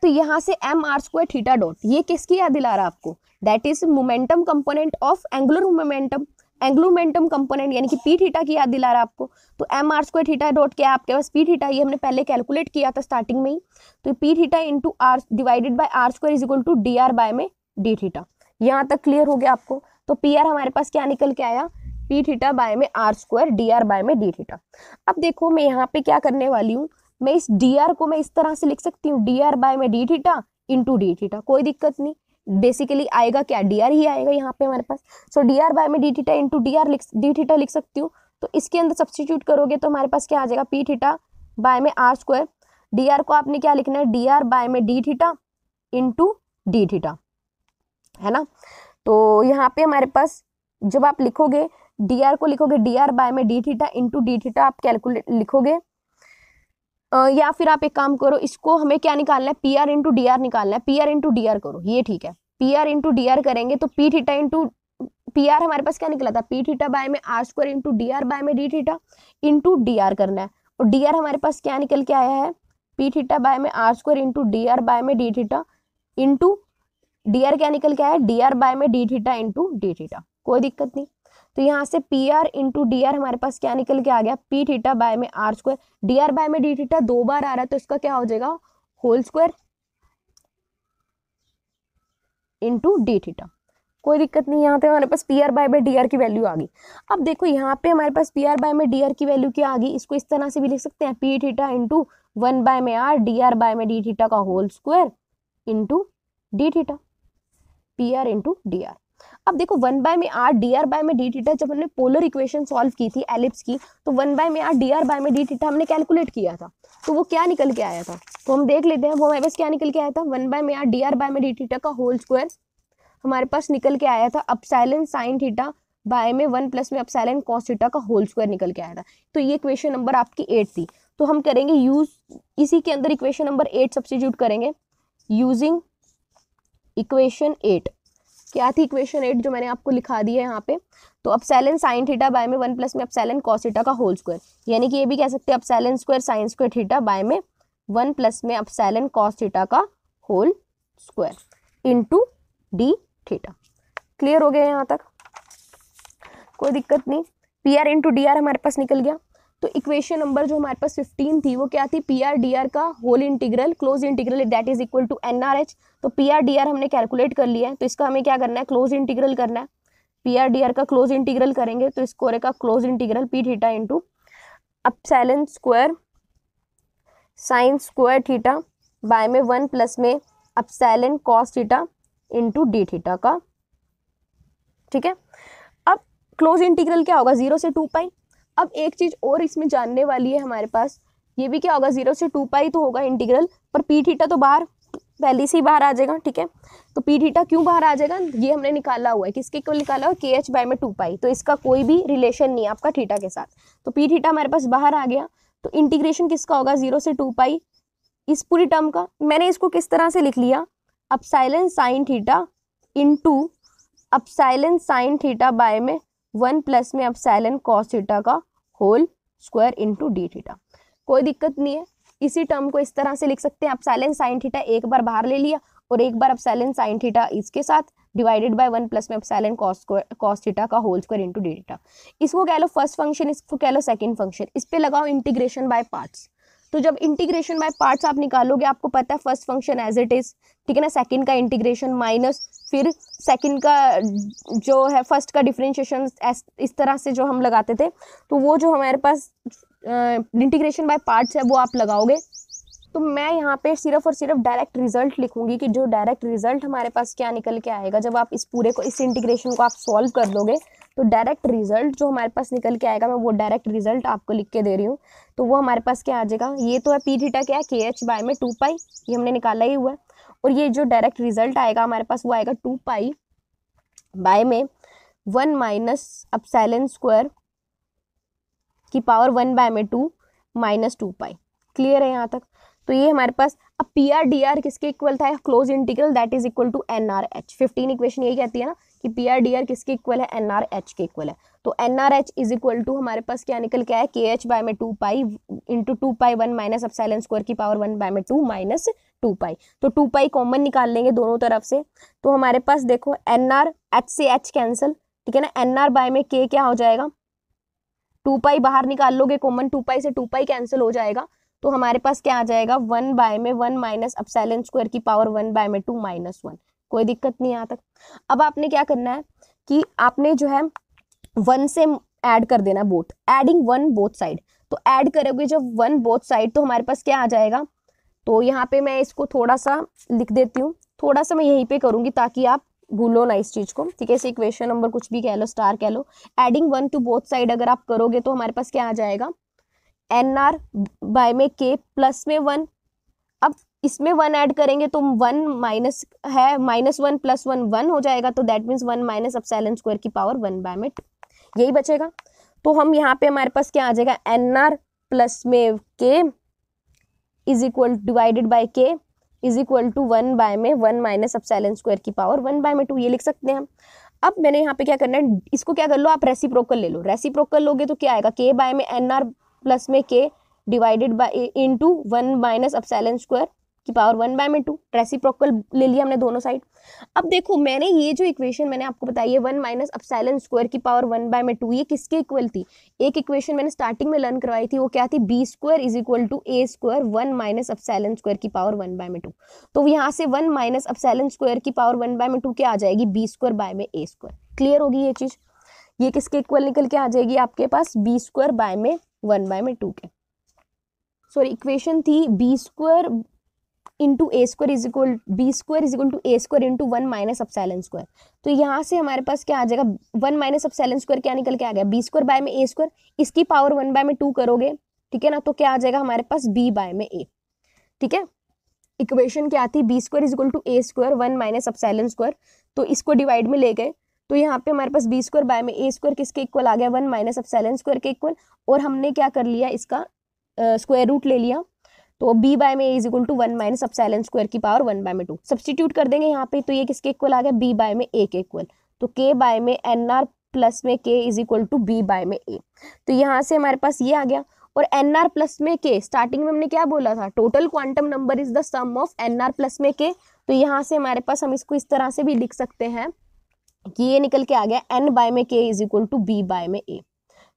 Speaker 1: तो यहाँ से m are square theta dot ये किसकी याद दिला रहा है आपको that is momentum component of angular momentum angular momentum component यानी कि पी थीटा की याद दिला रहा है आपको तो m are square theta dot क्या आपके पास पी थीटा ये हमने पहले कैलकुलेट किया था स्टार्टिंग में ही तो P theta into r divided by r square is equal to d r by में डी थीटा यहाँ तक क्लियर हो गया आपको तो पी आर हमारे पास क्या निकल के आया पी थीटा बाय में are square d r by में डी थीटा अब देखो मैं यहाँ पे क्या करने वाली हूँ मैं इस डी आर को मैं इस तरह से लिख सकती हूँ डी आर बाय में d theta into d theta कोई दिक्कत नहीं बेसिकली आएगा क्या डी आर ही आएगा यहाँ पे हमारे पास सो डी आर बाय में d theta into d r लिख डी थीटा लिख सकती हूँ तो इसके अंदर सब्सटीट्यूट करोगे तो हमारे पास क्या आ जाएगा पी थीटा बाय में आर स्क्वायर डी आर को आपने क्या लिखना है डी आर बाय में d theta into d theta है ना तो यहाँ पे हमारे पास जब आप लिखोगे डी आर को लिखोगे डी आर बाय में d theta into d theta आप कैलकुलेट लिखोगे या फिर आप एक काम करो इसको हमें क्या निकालना है p r into d r निकालना है p r into d r करो ये ठीक है p r into d r करेंगे तो P theta into p r हमारे पास क्या निकला था पी थीटा बाय में are square into d r by में d theta into d r करना है और डी आर हमारे पास क्या निकल के आया है पी थीटा बाय में are square into d r by में d theta into d r क्या निकल के आया है डी आर बाय में d theta into d theta कोई दिक्कत नहीं तो यहाँ से p r into d r हमारे पास क्या निकल के आ गया पी थीटा बाय में are square d r by में डी थीटा दो बार आ रहा है तो इसका क्या हो जाएगा whole square into d theta कोई दिक्कत नहीं यहाँ पे हमारे पास पी आर बाय में डी आर की वैल्यू आ गई अब देखो यहाँ पे हमारे पास पी आर बाय में डी आर की वैल्यू क्या आ गई इसको इस तरह से भी लिख सकते हैं p theta into one by में आर डी आर बाय में डी थीटा का whole square into d theta p r into d r अब देखो वन बाय में आर डी आर बाय में डी टीटा जब हमने पोलर इक्वेशन सॉल्व की थी एलिप्स की तो वन बाय में आर डी आर बाय में डी टीटा हमने कैलकुलेट किया था तो वो क्या निकल के आया था तो हम देख लेते हैं वो हमारे पास क्या निकल के आया था वन बाय में आर डी आर बाय में डी टीटा का होल स्क्वायर हमारे पास निकल के आया था अपसाइलेंट साइन थीटा बाय में वन प्लस में अपसाइलन कॉस्टा का होल स्क्वायर निकल के आया था तो ये इक्वेशन नंबर आपकी एट थी तो हम करेंगे यूज इसी के अंदर इक्वेशन नंबर एट सब्सटीट्यूट करेंगे यूजिंग इक्वेशन एट क्या थी इक्वेशन एट जो मैंने आपको लिखा दी है यहाँ पे तो सेलन साइन थीटा बाय में वन प्लस में सेलन कॉसिटा का होल स्क्वायर यानी कि ये भी कह सकते हैं epsilon square sine square theta by में वन प्लस में अपसैलन कॉसिटा का whole square into d theta clear हो गया यहाँ तक कोई दिक्कत नहीं p r into d r हमारे पास निकल गया तो इक्वेशन नंबर जो हमारे पास 15 थी वो क्या थी पी आर डी आर का whole integral close integral that is equal to n r h तो पी आर डी आर हमने कैलकुलेट कर लिया है तो इसका हमें क्या करना है क्लोज इंटीग्रल करना है पी आर डी आर का क्लोज इंटीग्रल करेंगे तो इसको का close integral p theta into epsilon square sine square theta by में वन प्लस में epsilon cos theta into d theta का ठीक है अब क्लोज इंटीग्रल क्या होगा जीरो से टू पाई अब एक चीज़ और इसमें जानने वाली है हमारे पास ये भी क्या होगा जीरो से टू पाई तो होगा इंटीग्रल पर पी थीटा तो बाहर पहले से ही बाहर आ जाएगा ठीक है तो पी थीटा क्यों बाहर आ जाएगा ये हमने निकाला हुआ है किसके को निकाला हुआ के एच बाय में टू पाई तो इसका कोई भी रिलेशन नहीं है आपका थीटा के साथ तो पी थीटा हमारे पास बाहर आ गया तो इंटीग्रेशन किसका होगा जीरो से टू पाई इस पूरी टर्म का मैंने इसको किस तरह से लिख लिया अब epsilon sine theta into अब साइलेंस साइन थीटा बाय में वन प्लस में अब साइलेंट कॉस थीटा का whole square into d theta कोई दिक्कत नहीं है इसी टर्म को इस तरह से लिख सकते हैं आप साइलेंस साइन थीटा एक बार बाहर ले लिया और एक बार आप साइलेंस साइन थीटा इसके साथ डिवाइडेड बाय वन प्लस में साइलेंट कॉस कॉस थीटा का whole square into d theta इसको कह लो फर्स्ट फंक्शन इसको कह लो सेकेंड फंक्शन इस पर लगाओ इंटीग्रेशन बाय पार्ट्स तो जब इंटीग्रेशन बाय पार्ट्स आप निकालोगे आपको पता है first function as it is ठीक है ना सेकंड का इंटीग्रेशन माइनस फिर सेकंड का जो है फर्स्ट का डिफरेंशिएशन इस तरह से जो हम लगाते थे तो वो जो हमारे पास इंटीग्रेशन बाय पार्ट्स है वो आप लगाओगे तो मैं यहाँ पे सिर्फ और सिर्फ डायरेक्ट रिजल्ट लिखूंगी कि जो डायरेक्ट रिजल्ट हमारे पास क्या निकल के आएगा जब आप इस पूरे को इस इंटीग्रेशन को आप सॉल्व कर लोगे तो डायरेक्ट रिजल्ट जो हमारे पास निकल के आएगा मैं वो डायरेक्ट रिजल्ट आपको लिख के दे रही हूँ तो वो हमारे पास क्या आ जाएगा ये तो है पी थीटा क्या है के एच बाय में टू पाई ये हमने निकाला ही हुआ है और ये जो डायरेक्ट रिजल्ट आएगा हमारे पास वो आएगा टू पाई बाय में वन माइनस अपसाइलेंस स्क्वायर की पावर वन बाय में two minus two pi clear है यहाँ तक तो ये हमारे पास अब पी आर डी आर किसके इक्वल था close integral that is equal to n r h fifteen equation यही कहती है ना कि पी आर डी आर किसके इक्वल है एन आर एच के इक्वल है तो n r H is equal to हमारे पास क्या निकल के आया के एच बाय में two pi into two pi one minus अब साइलेंस स्क्वायर की पावर वन बाय में टू माइनस टू पाई तो टू पाई कॉमन निकाल लेंगे दोनों तरफ से तो हमारे पास देखो एन आर एच से एच कैंसिल ठीक है ना एन आर बाय में के क्या हो जाएगा टू पाई बाहर निकाल लोगे कॉमन टू पाई से टू पाई कैंसिल हो जाएगा तो हमारे पास क्या आ जाएगा वन बाय में वन माइनस अब अपसाइलेंस स्क्वायर की पावर वन बाय में टू माइनस वन कोई दिक्कत नहीं यहाँ तक अब आपने क्या करना है कि आपने जो है वन से ऐड कर देना both adding one both side तो ऐड करोगे जब वन बोथ साइड तो हमारे पास क्या आ जाएगा तो यहाँ पे मैं इसको थोड़ा सा लिख देती हूँ थोड़ा सा मैं यहीं पे करूँगी ताकि आप भूलो ना इस चीज़ को ठीक है इसे क्वेश्चन नंबर कुछ भी कह लो स्टार कह लो adding one to both side अगर आप करोगे तो हमारे पास क्या आ जाएगा एन आर बाय में के प्लस में वन इसमें वन ऐड करेंगे तो वन माइनस है minus one plus one one हो जाएगा तो दैट मीन्स वन माइनस अब सेलन स्क्वायर की पावर वन बाय में टू यही बचेगा तो हम यहाँ पे हमारे पास क्या आ जाएगा एन आर प्लस में k is equal divided by k is equal to one by में वन माइनस अब सेलन स्क्वायर की पावर वन बाय में टू ये लिख सकते हैं हम अब मैंने यहाँ पे क्या करना है इसको क्या कर लो आप रेसिप्रोकल ले लो रेसिप्रोकल लोगे तो क्या आएगा के बाय में एन आर प्लस में k divided by into one minus अब सेलन स्क्वायर की पावर वन बाय में टू रेसिप्रोकल ले लिया हमने दोनों साइड अब देखो मैंने ये जो इक्वेशन मैंने आपको बताई है वन माइनस अपसाइलन स्क्वायर की पावर वन बाय में टू ये किसके इक्वल थी एक इक्वेशन मैंने स्टार्टिंग में लर्न करवाई थी वो क्या थी b square is equal to a square one minus epsilon square की पावर वन बाय में टू तो यहाँ से वन माइनस अपसाइलन स्क्वायर की पावर वन बाय में टू क्या आ जाएगी बी स्क्वायर बाय में ए स्क्वायर क्लियर होगी ये चीज़ ये किसके इक्वल निकल के आ जाएगी आपके पास बी स्क्वायर बाय में वन बाय में टू के सॉरी इक्वेशन थी b square into a square is equal b square is equal to a square into one minus अब अपसाइलन स्क्वायर तो यहाँ से हमारे पास क्या आ जाएगा वन माइनस अब अपसाइलन स्क्वायर क्या निकल के आ गया बी स्क्वायर बाय में ए स्क्वायर इसकी पावर वन बाय में टू करोगे ठीक है ना तो क्या आ जाएगा हमारे पास बी बाय में ए ठीक है इक्वेशन क्या आती है b square is equal to a square one minus अब अपसाइलन स्क्वायर तो इसको डिवाइड में ले गए तो यहाँ पे हमारे पास बी स्क्वायर बाय में ए स्क्वायर किसके इक्वल आ गया वन माइनस अब अपसाइलन स्क्वायर के इक्वल और हमने क्या कर लिया इसका स्क्वायर uh, रूट ले लिया तो बी बाय में is equal to one minus epsilon square की पावर वन बाय में टू सब्सटीट्यूट कर देंगे यहाँ पे तो ये किसके इक्वल आ गया बी बाय में ए के इक्वल तो के बाय में एन आर प्लस में k is equal to b by में ए तो यहाँ से हमारे पास ये आ गया और एन आर प्लस में के स्टार्टिंग में हमने क्या बोला था total quantum number is the sum of n r plus में के तो यहाँ से हमारे पास हम इसको इस तरह से भी लिख सकते हैं कि ये निकल के आ गया एन बाय में k is equal to b by में ए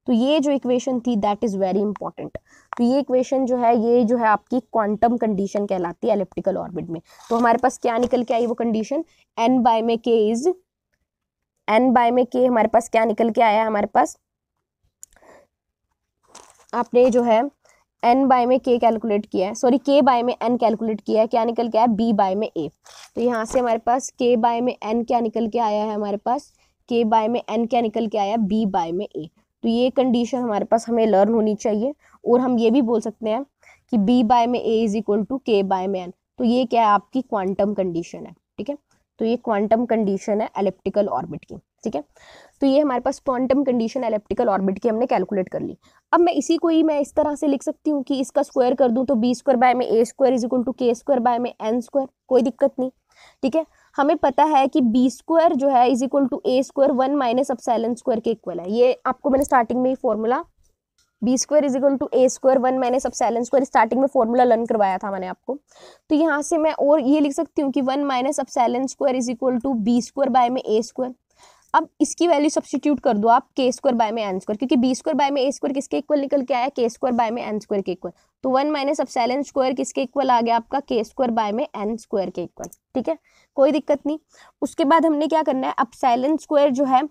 Speaker 1: तो ये जो इक्वेशन थी दैट इज़ वेरी इंपॉर्टेंट तो ये इक्वेशन जो है ये जो है आपकी क्वांटम कंडीशन कहलाती है एलिप्टिकल ऑर्बिट में तो हमारे पास क्या निकल के आई वो कंडीशन एन बाय में के इज एन बाय में के हमारे पास क्या निकल के आया हमारे पास आपने जो है एन बाय में के कैलकुलेट किया है सॉरी के बाय में एन कैलकुलेट किया है क्या निकल के आया बी बाय में ए तो यहाँ से हमारे पास के बाय में एन क्या निकल के आया है हमारे पास के बाय में एन क्या निकल के आया बी बाय में ए तो ये कंडीशन हमारे पास हमें लर्न होनी चाहिए और हम ये भी बोल सकते हैं कि बी बाय में a is equal to k by में एन तो ये क्या है आपकी क्वांटम कंडीशन है ठीक है तो ये क्वांटम कंडीशन है एलिप्टिकल ऑर्बिट की ठीक है तो ये हमारे पास क्वांटम कंडीशन एलिप्टिकल ऑर्बिट की हमने कैलकुलेट कर ली अब मैं इसी को ही मैं इस तरह से लिख सकती हूँ कि इसका स्क्वायर कर दूँ तो बी स्क्वायर बाय में a square is equal to k square by में एन स्क्वायर कोई दिक्कत नहीं ठीक है हमें पता है कि बी स्क्वायर जो है is equal to a square one minus epsilon square के इक्वल है ये आपको मैंने स्टार्टिंग में ही formula b square is equal to a square one minus epsilon square starting में फॉर्मूला लर्न करवाया था मैंने आपको तो यहाँ से मैं और ये लिख सकती हूँ कि one minus epsilon square is equal to b square by में ए स्क्वायर अब इसकी वैल्यू सब्सटीट्यूट कर दो आप के स्क्वायर बाय में एन स्क्वायर क्योंकि बी स्क्वायर बाय में ए स्क्वायर किसके इक्वल निकल के आया के स्क्वायर बाय में एन स्क्वायर के इक्वल तो वन माइनस अपसाइलन स्क्वायर किसके इक्वल आ गया आपका के स्क्वायर बाय में एन स्क्वायर के इक्वल ठीक है कोई दिक्कत नहीं उसके बाद हमने क्या करना है अब साइलेंट स्क्वायर जो है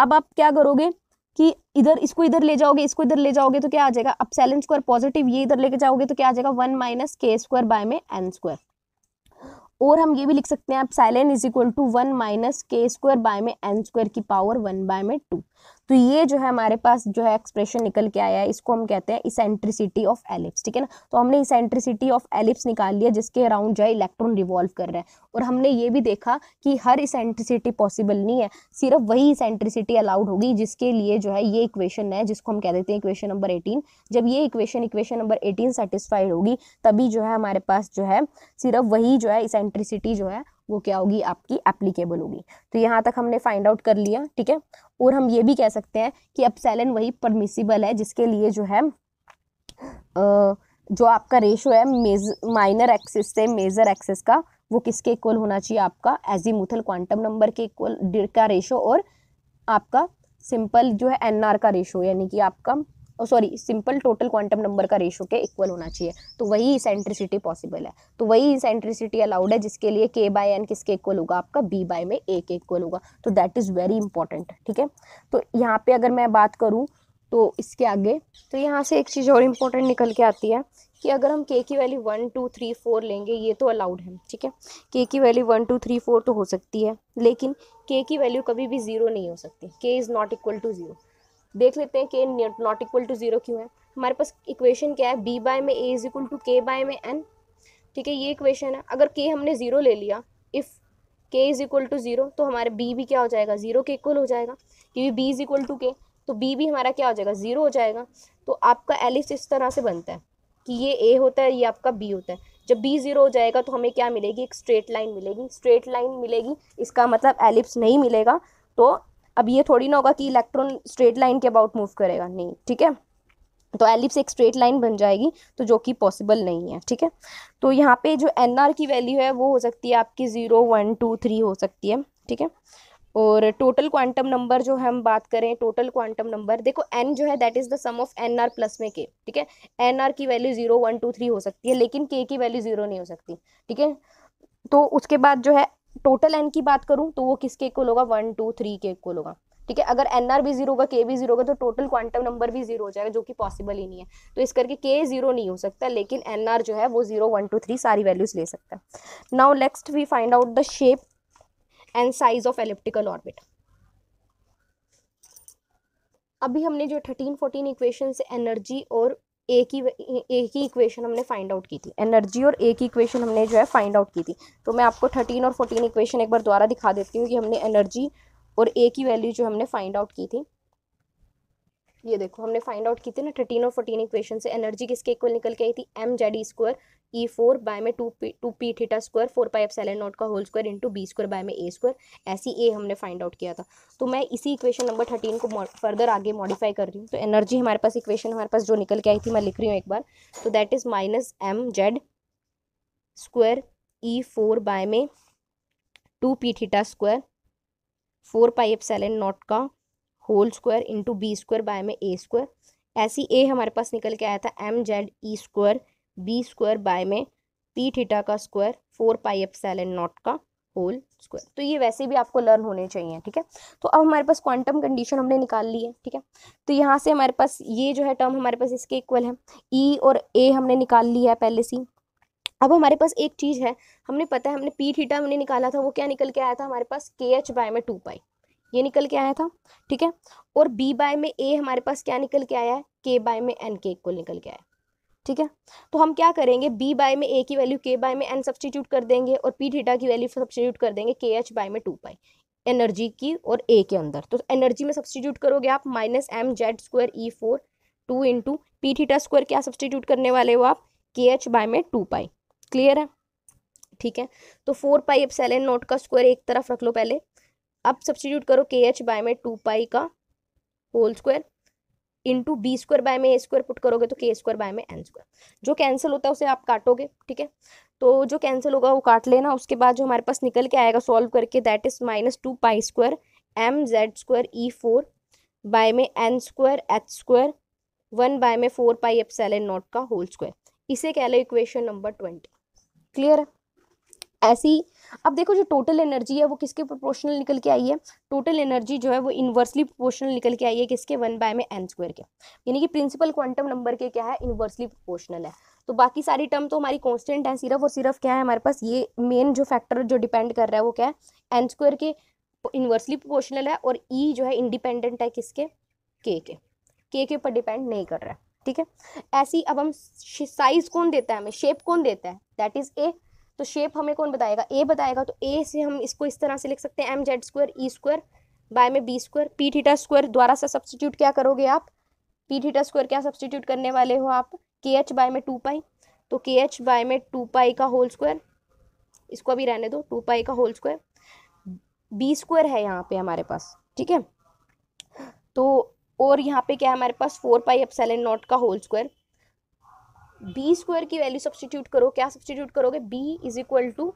Speaker 1: अब आप क्या करोगे कि इधर इसको इधर ले जाओगे इसको इधर ले जाओगे तो क्या आ जाएगा अब साइलेंट स्क्वायर पॉजिटिव ये इधर लेके जाओगे तो क्या आ जाएगा one minus k square by में एन स्क्वायर और हम ये भी लिख सकते हैं अब epsilon is equal to one minus k square by में एन स्क्वायर की पावर वन बाय में टू तो ये जो है हमारे पास जो है एक्सप्रेशन निकल के आया है इसको हम कहते हैं इसेंट्रिसिटी ऑफ एलिप्स ठीक है ना तो हमने इसेंट्रिसिटी ऑफ एलिप्स निकाल लिया जिसके अराउंड जो है इलेक्ट्रॉन रिवॉल्व कर रहे हैं और हमने ये भी देखा कि हर इसेंट्रिसिटी पॉसिबल नहीं है सिर्फ वही इसेंट्रिसिटी अलाउड होगी जिसके लिए जो है ये इक्वेशन है जिसको हम कह देते हैं इक्वेशन नंबर एटीन जब ये equation equation number eighteen satisfied होगी तभी जो है हमारे पास जो है सिर्फ वही जो है इसेंट्रिसिटी जो है वो क्या होगी आपकी एप्लीकेबल होगी तो यहाँ तक हमने फाइंड आउट कर लिया ठीक है और हम ये भी कह सकते हैं कि अपसेलन वही परमिसिबल है जिसके लिए जो है जो आपका रेशो है मेज माइनर एक्सिस से मेजर एक्सिस का वो किसके इक्वल होना चाहिए आपका मुथल क्वांटम नंबर के इक्वल का रेशो और आपका सिंपल जो है एनआर का रेशो यानी कि आपका और sorry simple total quantum number का रेशो के इक्वल होना चाहिए तो वही इसेंट्रिसिटी पॉसिबल है तो वही इसेंट्रिसिटी अलाउड है जिसके लिए के बाय एन किसके इक्वल होगा आपका बी बाय में ए के इक्वल होगा तो दैट इज़ वेरी इंपॉर्टेंट ठीक है तो यहाँ पर अगर मैं बात करूँ तो इसके आगे तो यहाँ से एक चीज़ और इम्पोर्टेंट निकल के आती है कि अगर हम के की value one two three four लेंगे ये तो अलाउड है ठीक है के की value one two three four तो हो सकती है लेकिन के की वैल्यू कभी भी ज़ीरो नहीं हो सकती k is not equal to zero देख लेते हैं के नॉट इक्वल टू जीरो क्यों है हमारे पास इक्वेशन क्या है बी बाय में a is equal to k by में एन ठीक है ये इक्वेशन है अगर के हमने ज़ीरो ले लिया इफ़ के इज़ इक्वल टू ज़ीरो तो हमारे बी भी क्या हो जाएगा ज़ीरो के इक्वल हो जाएगा क्योंकि बी इज़ इक्वल टू के तो बी भी हमारा क्या हो जाएगा ज़ीरो हो जाएगा तो आपका एलिस इस तरह से बनता है कि ये ए होता है ये आपका बी होता है जब बी ज़ीरो हो जाएगा तो हमें क्या मिलेगी एक स्ट्रेट लाइन मिलेगी स्ट्रेट लाइन मिलेगी इसका मतलब एलिप्स नहीं मिलेगा तो अब ये थोड़ी ना होगा कि इलेक्ट्रॉन स्ट्रेट लाइन के अबाउट मूव करेगा नहीं ठीक है तो एलिप्स एक स्ट्रेट लाइन बन जाएगी तो जो कि पॉसिबल नहीं है ठीक है तो यहाँ पे जो एन आर की वैल्यू है वो हो सकती है आपकी ज़ीरो वन टू थ्री हो सकती है ठीक है और टोटल क्वांटम नंबर जो हम बात करें टोटल क्वांटम नंबर देखो एन जो है that is the sum of n r plus में के ठीक है एन आर की value zero one two three हो सकती है लेकिन के की वैल्यू जीरो नहीं हो सकती ठीक है तो उसके बाद जो है टोटल एन की बात करूँ तो वो किसके इक्वल होगा वन टू थ्री के इक्वल होगा ठीक है अगर एन आर भी जीरो होगा के भी जीरो होगा तो टोटल क्वांटम नंबर भी जीरो हो जाएगा जो कि पॉसिबल ही नहीं है तो इस करके के जीरो नहीं हो सकता लेकिन एन आर जो है वो जीरो वन टू थ्री सारी वैल्यूज ले सकता है now next we find out the shape and size of elliptical orbit अभी हमने जो थर्टीन फोर्टीन इक्वेशन से एनर्जी और ए की ए की इक्वेशन हमने फाइंड आउट की थी एनर्जी और ए की इक्वेशन हमने जो है फाइंड आउट की थी तो मैं आपको थर्टीन और फोर्टीन इक्वेशन एक बार दोबारा दिखा देती हूँ कि हमने एनर्जी और ए की वैल्यू जो हमने फाइंड आउट की थी ये देखो हमने फाइंड आउट की थी ना थर्टीन और फोर्टीन इक्वेशन से एनर्जी किसके इक्वल निकल के आई थी m Z square e four by में two p two p theta square four pi F not का whole square into b square by में ए स्क्वायर ऐसी ए हमने फाइंड आउट किया था तो मैं इसी इक्वेशन नंबर थर्टीन को फर्दर आगे मॉडिफाई कर रही हूँ तो एनर्जी हमारे पास इक्वेशन हमारे पास जो निकल के आई थी मैं लिख रही हूँ एक बार तो that is minus m Z square e four by में two p theta square four pi F not का whole square into b square by में ए स्क्वायर ऐसी ए हमारे पास निकल के आया था m Z E square b square by में पी थीटा का square four pi epsilon and nought का होल स्क्वायर तो ये वैसे भी आपको लर्न होने चाहिए ठीक है तो अब हमारे पास क्वांटम कंडीशन हमने निकाल ली है ठीक है तो यहाँ से हमारे पास ये जो है टर्म हमारे पास इसके इक्वल है ई e और ए हमने निकाल लिया है पहले से अब हमारे पास एक चीज़ है हमने पता है हमने पी थीटा हमने निकाला था वो क्या निकल के आया था हमारे पास के एच बाय में टू पाई ये निकल के आया था ठीक है और बी बाय में ए हमारे पास क्या निकल के आया है के बाय में एन के इक्वल निकल के आया ठीक है तो हम क्या करेंगे बी बाय में ए की वैल्यू के बाय में एन सब्सटीट्यूट कर देंगे और पी थीटा की वैल्यू सब्सटीट्यूट कर देंगे के एच बाय में टू पाई एनर्जी की और ए के अंदर तो एनर्जी में सब्सटीट्यूट करोगे आप minus m Z square e four two into p theta square क्या सब्सटीट्यूट करने वाले हो आप के एच बाय में टू पाई क्लियर है ठीक है तो फोर पाई अब सेलेन नोट का स्क्वायर एक तरफ रख लो पहले अब सब्सटीट्यूट करो के एच बाय में टू पाई का whole square into b square by में ए स्क्वायर पुट करोगे तो के स्क्वायर बाय में एन स्क्वायर जो कैंसिल होता है उसे आप काटोगे ठीक है तो जो कैंसिल होगा वो काट लेना उसके बाद जो हमारे पास निकल के आएगा सॉल्व करके that is minus two pi square m Z square e four by में n square h square one by में four pi epsilon nought का होल स्क्वायर इसे कह लो इक्वेशन नंबर ट्वेंटी क्लियर है ऐसी अब देखो जो टोटल एनर्जी है वो किसके प्रोपोर्शनल निकल के आई है टोटल एनर्जी जो है वो इन्वर्सली प्रोपोर्शनल निकल के आई है किसके वन बाय में एन स्क्वायर के यानी कि प्रिंसिपल क्वांटम नंबर के क्या है इन्वर्सली प्रोपोर्शनल है तो बाकी सारी टर्म तो हमारी कॉन्स्टेंट है सिर्फ और सिर्फ क्या है हमारे पास ये मेन जो फैक्टर जो डिपेंड कर रहा है वो क्या है एन स्क्वायर के इन्वर्सली प्रोपोर्शनल है और ई e जो है इंडिपेंडेंट है किसके के के के के ऊपर डिपेंड नहीं कर रहा है ठीक है ऐसी अब हम साइज कौन देता है हमें शेप कौन देता है दैट इज ए तो शेप हमें कौन बताएगा ए बताएगा तो ए से हम इसको इस तरह से लिख सकते हैं m Z square e square by में b square p theta square द्वारा से सब्सटीट्यूट क्या करोगे आप पी थीटा स्क्वायर क्या सब्सटीट्यूट करने वाले हो आप के एच बाय में टू पाई तो के एच बाय में टू पाई का होल स्क्वायर इसको अभी रहने दो टू पाई का होल स्क्वायर बी स्क्वायर है यहाँ पे हमारे पास ठीक है तो और यहाँ पे क्या है हमारे पास फोर पाई एप्सलन नॉट का होल स्क्वायर बी स्क्वायर की वैल्यू सब्सटीट्यूट करो क्या सब्सटीट्यूट करोगे b is equal to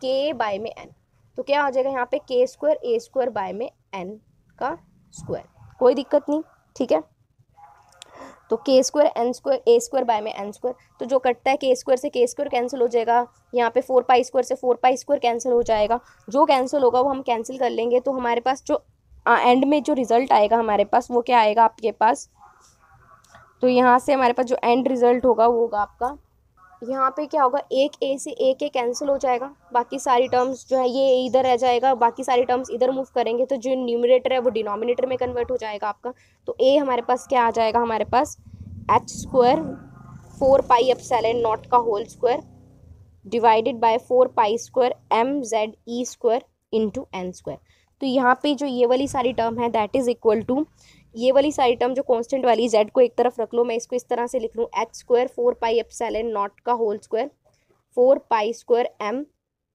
Speaker 1: k by में एन तो क्या आ जाएगा यहाँ पे k square a square by में एन का स्क्वायर कोई दिक्कत नहीं ठीक है तो k square n square a square by में एन स्क्वायर तो जो कटता है के स्क्वायर से के स्क्वायर कैंसिल हो जाएगा यहाँ पे फोर पाई स्क्वायर से फोर पाई स्क्वायर कैंसिल हो जाएगा जो कैंसिल होगा वो हम कैंसिल कर लेंगे तो हमारे पास जो एंड में जो रिजल्ट आएगा हमारे पास वो क्या आएगा आपके पास तो यहाँ से हमारे पास जो एंड रिज़ल्ट होगा वो होगा आपका यहाँ पे क्या होगा एक ए से एक ए कैंसिल हो जाएगा बाकी सारी टर्म्स जो है ये इधर रह जाएगा बाकी सारी टर्म्स इधर मूव करेंगे तो जो न्यूमिनेटर है वो डिनोमिनेटर में कन्वर्ट हो जाएगा आपका तो ए हमारे पास क्या आ जाएगा हमारे पास h square four pi epsilon not का whole square divided by four pi square m Z E square into n square तो यहाँ पे जो ये वाली सारी टर्म है दैट इज़ इक्वल टू ये वाली सारी टर्म जो कांस्टेंट वाली जेड को एक तरफ रख लो मैं इसको इस तरह से लिख लूँ h square four pi epsilon nought का whole square four pi square m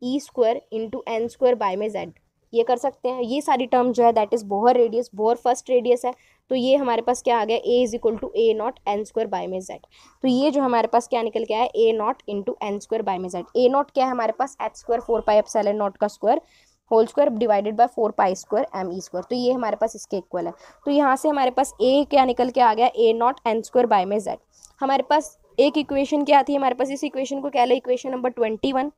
Speaker 1: e square into n square by में जेड ये कर सकते हैं ये सारी टर्म जो है that is Bohr radius Bohr first radius है तो ये हमारे पास क्या आ गया a is equal to a not n square by में जेड तो ये जो हमारे पास क्या निकल के आया a nought into n square by में जेड ए नॉट क्या है हमारे पास h square four pi epsilon nought का square whole square divided by four pi square m e square तो ये हमारे पास इसके इक्वल है तो यहाँ से हमारे पास ए क्या निकल के आ गया a not n square by में जेड हमारे पास एक इक्वेशन क्या थी हमारे पास इस इक्वेशन को क्या ले इक्वेशन नंबर ट्वेंटी वन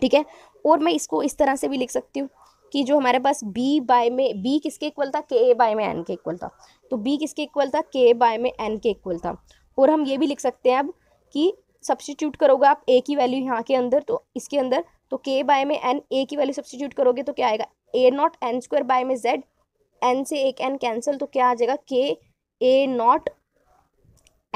Speaker 1: ठीक है और मैं इसको इस तरह से भी लिख सकती हूँ कि जो हमारे पास b बाय में b किसके इक्वल था के ए बाय में एन के इक्वल था तो b किसके इक्वल था के ए बाय में एन के इक्वल था और हम ये भी लिख सकते हैं अब कि सब्सटीट्यूट करोगे आप a की वैल्यू यहाँ के अंदर तो इसके अंदर तो के बाय में एन ए की वैल्यू सब्सटीट्यूट करोगे तो क्या आएगा a not n square by में जेड एन से एक एन कैंसिल तो क्या आ जाएगा k a not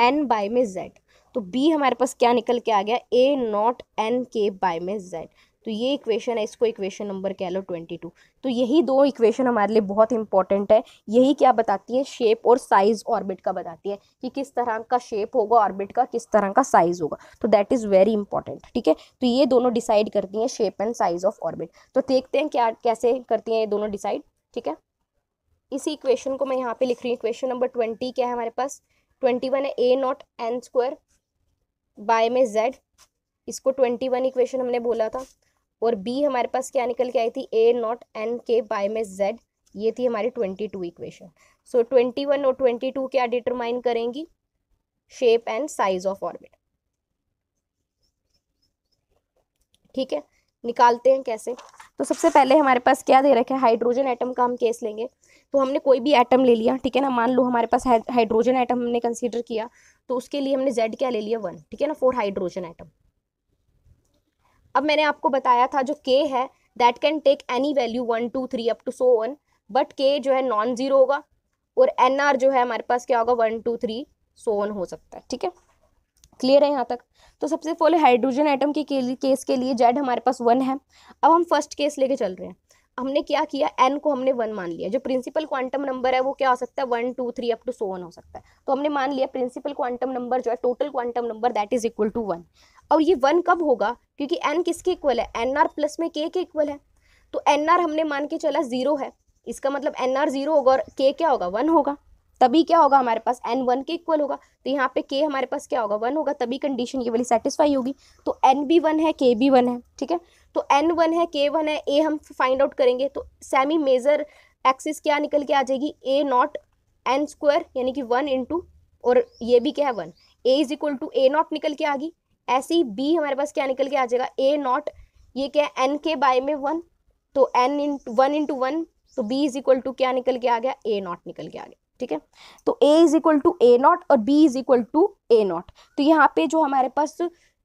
Speaker 1: n by में जेड तो बी हमारे पास क्या निकल के आ गया ए नॉट एन के बाय में जेड तो ये इक्वेशन है इसको इक्वेशन नंबर कह लो ट्वेंटी टू तो यही दो इक्वेशन हमारे लिए बहुत इंपॉर्टेंट है यही क्या बताती है शेप और साइज ऑर्बिट का बताती है कि किस तरह का शेप होगा ऑर्बिट का किस तरह का साइज होगा तो दैट इज़ वेरी इंपॉर्टेंट ठीक है तो ये दोनों डिसाइड करती हैं shape and size of orbit तो देखते हैं क्या कैसे करती हैं ये दोनों डिसाइड ठीक है इसी इक्वेशन को मैं यहाँ पे लिख रही हूँ इक्वेशन नंबर ट्वेंटी क्या है हमारे पास ट्वेंटी वन है a not n square by में जेड इसको ट्वेंटी वन इक्वेशन हमने बोला था और बी हमारे पास क्या निकल के आई थी ए नॉट एन के बाय में जेड ये थी हमारी twenty two equation so twenty one और ट्वेंटी टू क्या डिटरमाइन करेंगी shape and size of orbit ठीक है निकालते हैं कैसे तो सबसे पहले हमारे पास क्या दे रखा है हाइड्रोजन एटम का हम केस लेंगे तो हमने कोई भी एटम ले लिया ठीक है ना मान लो हमारे पास हाइड्रोजन एटम हमने कंसीडर किया तो उसके लिए हमने जेड क्या ले लिया वन ठीक है ना फोर हाइड्रोजन एटम अब मैंने आपको बताया था जो के है that can take any value one two three up to so on but k जो है नॉन ज़ीरो होगा और एन आर जो है हमारे पास क्या होगा one two three so on हो सकता है ठीक है क्लियर है यहाँ तक तो सबसे पहले हाइड्रोजन आइटम के केस के लिए जेड हमारे पास वन है अब हम फर्स्ट केस लेके चल रहे हैं हमने क्या किया एन को हमने वन मान लिया जो प्रिंसिपल क्वांटम नंबर है वो क्या हो सकता है one two three up to so on हो सकता है तो हमने मान लिया प्रिंसिपल क्वांटम नंबर जो है total quantum number that is equal to one और ये वन कब होगा क्योंकि एन किसके इक्वल है एन आर प्लस में के के इक्वल है तो एन आर हमने मान के चला ज़ीरो है इसका मतलब एन आर ज़ीरो होगा और के क्या होगा वन होगा तभी क्या होगा हमारे पास एन वन के इक्वल होगा तो यहाँ पे के हमारे पास क्या होगा वन होगा तभी कंडीशन ये वाली सेटिस्फाई होगी तो एन भी वन है के भी वन है ठीक है तो एन वन है के वन है ए हम फाइंड आउट करेंगे तो सेमी मेजर एक्सिस क्या निकल के आ जाएगी ए नॉट एन स्क्वायर यानी कि वन इंटू और ये भी क्या है one a is equal to a nought निकल के आ गई ऐसे ही बी हमारे पास क्या निकल के आ जाएगा ए नॉट ये क्या है एन के बाय में वन तो n in one into one तो बी इज इक्वल टू क्या निकल के आ गया ए नॉट निकल के आ गया ठीक है तो a is equal to a not और b is equal to a nought तो यहाँ पे जो हमारे पास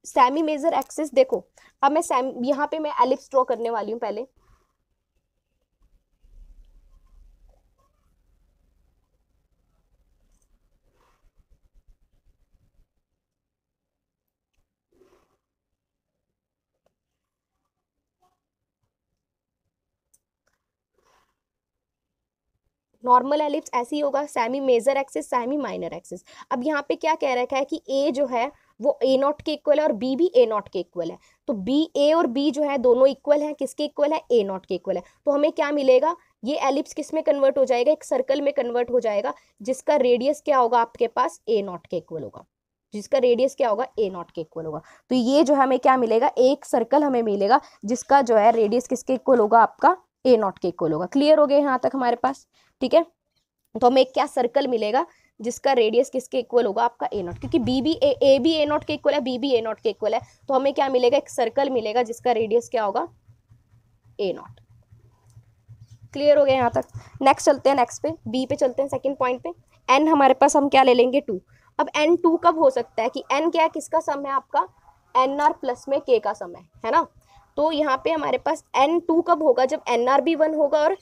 Speaker 1: सेमी मेजर एक्सेस देखो अब मैं सेम यहाँ पे मैं एलिप्स ड्रॉ करने वाली हूँ पहले नॉर्मल एलिप्स ऐसे ही होगा semi major axis semi minor axis अब यहाँ पे क्या कह रखा है कि ए जो है वो ए नॉट के इक्वल है और बी भी ए नॉट के इक्वल है तो बी ए और बी जो है दोनों इक्वल है किसके इक्वल है ए नॉट के इक्वल है तो हमें क्या मिलेगा ये एलिप्स किस में कन्वर्ट हो जाएगा एक सर्कल में कन्वर्ट हो जाएगा जिसका रेडियस क्या होगा आपके पास ए नॉट के इक्वल होगा जिसका रेडियस क्या होगा ए नॉट के इक्वल होगा तो ये जो है हमें क्या मिलेगा एक सर्कल हमें मिलेगा जिसका जो है रेडियस किसके इक्वल होगा आपका ए नॉट के इक्वल होगा क्लियर हो गया यहाँ तक हमारे पास ठीक है तो हमें क्या सर्कल मिलेगा जिसका रेडियस किसके इक्वल होगा आपका ए नॉट क्योंकि b b a a b a not के इक्वल है बी बी ए नॉट के इक्वल है तो हमें क्या मिलेगा एक सर्कल मिलेगा जिसका रेडियस क्या होगा ए नॉट क्लियर हो गया यहाँ तक नेक्स्ट चलते हैं नेक्स्ट पे बी पे चलते हैं सेकंड पॉइंट पे एन हमारे पास हम क्या ले लेंगे टू अब एन टू कब हो सकता है कि एन क्या है किसका सम है आपका एन आर प्लस में के का सम है है ना तो यहाँ पे हमारे पास एन टू कब होगा जब एन आर भी वन होगा और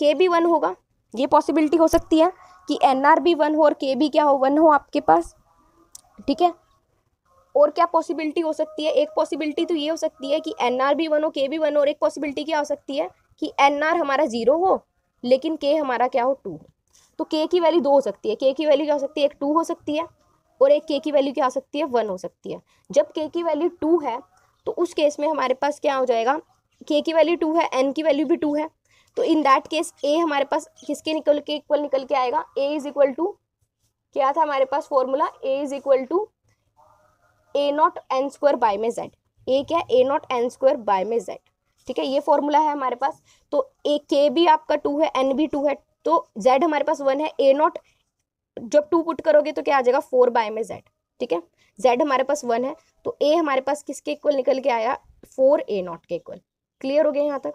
Speaker 1: के भी वन होगा ये पॉसिबिलिटी हो सकती है कि एन आर भी वन हो और के भी क्या हो वन हो आपके पास ठीक है और क्या पॉसिबिलिटी हो सकती है एक पॉसिबिलिटी तो ये हो सकती है कि एन आर भी वन हो के भी वन हो और एक पॉसिबिलिटी क्या हो सकती है कि एन आर हमारा जीरो हो लेकिन के हमारा क्या हो टू तो के की वैल्यू दो हो सकती है के की वैल्यू क्या हो सकती है एक टू हो सकती है और एक के की वैल्यू क्या हो सकती है वन हो सकती है जब के की वैल्यू टू है तो उस केस में हमारे पास क्या हो जाएगा के की वैल्यू टू है एन की वैल्यू भी टू है तो इन दैट केस ए हमारे पास किसके निकल के इक्वल निकल के आएगा ए इज इक्वल टू क्या था हमारे पास formula a is equal to a not n square by में जेड ए क्या a not n square by में जेड ठीक है ये फॉर्मूला है हमारे पास तो ए के भी आपका टू है एन भी टू है तो जेड हमारे पास वन है ए नॉट जब टू पुट करोगे तो क्या आ जाएगा फोर बाय में जेड ठीक है जेड हमारे पास वन है तो ए हमारे पास किसके इक्वल निकल के आया फोर ए नॉट के इक्वल क्लियर हो गया यहाँ तक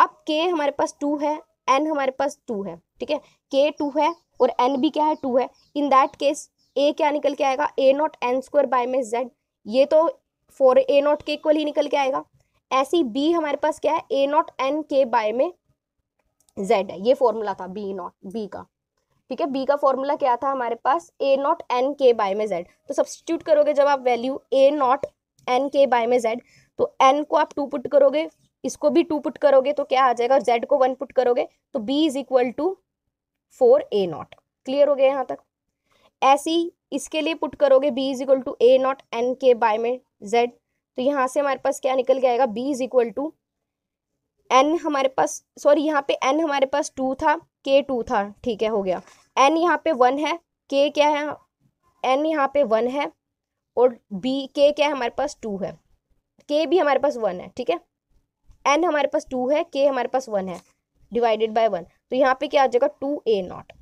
Speaker 1: अब के हमारे पास टू है एन हमारे पास टू है ठीक है के टू है और एन भी क्या है टू है इन दैट केस ए क्या निकल के आएगा a not n square by में जेड ये तो फोर ए नॉट के इक्वल ही निकल के आएगा ऐसी बी हमारे पास क्या है ए नॉट एन के बाय में जेड है ये फॉर्मूला था बी नॉट बी का ठीक है बी का फॉर्मूला क्या था हमारे पास ए नॉट एन के बाय में जेड तो सब्सटीट्यूट करोगे जब आप वैल्यू ए नॉट एन के बाय में जेड तो एन को आप टू पुट करोगे इसको भी टू पुट करोगे तो क्या आ जाएगा और जेड को वन पुट करोगे तो b is equal to four a not clear हो गया यहाँ तक ऐसी इसके लिए पुट करोगे b is equal to a not n के बाय में जेड तो यहाँ से हमारे पास क्या निकल गया आएगा b is equal to n हमारे पास सॉरी यहाँ पे एन हमारे पास टू था के टू था ठीक है हो गया एन यहाँ पे वन है के क्या है एन यहाँ पे वन है और बी के क्या है हमारे पास टू है के भी हमारे पास वन है ठीक है एन हमारे पास टू है के हमारे पास वन है डिवाइडेड बाय वन तो यहाँ पे क्या आ जाएगा टू ए नॉट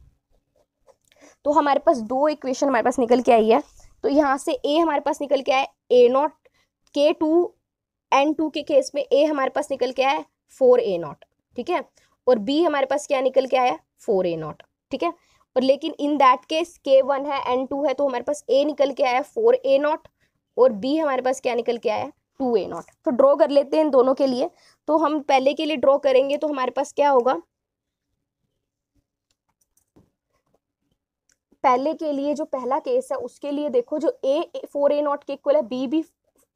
Speaker 1: तो हमारे पास दो इक्वेशन हमारे पास निकल के आई है तो यहाँ से ए हमारे पास निकल के आया a not k two n two के केस में ए हमारे पास निकल के आया फोर ए नॉट ठीक है और बी हमारे पास क्या निकल के आया फोर ए नॉट ठीक है और लेकिन in that case k one है एन टू है तो हमारे पास ए निकल के आया फोर ए नॉट और बी हमारे पास क्या निकल के आया टू ए नॉट तो ड्रॉ कर लेते हैं इन दोनों के लिए तो हम पहले के लिए ड्रॉ करेंगे तो हमारे पास क्या होगा पहले के लिए जो पहला केस है उसके लिए देखो जो ए फोर ए नॉट के इक्वल है बी भी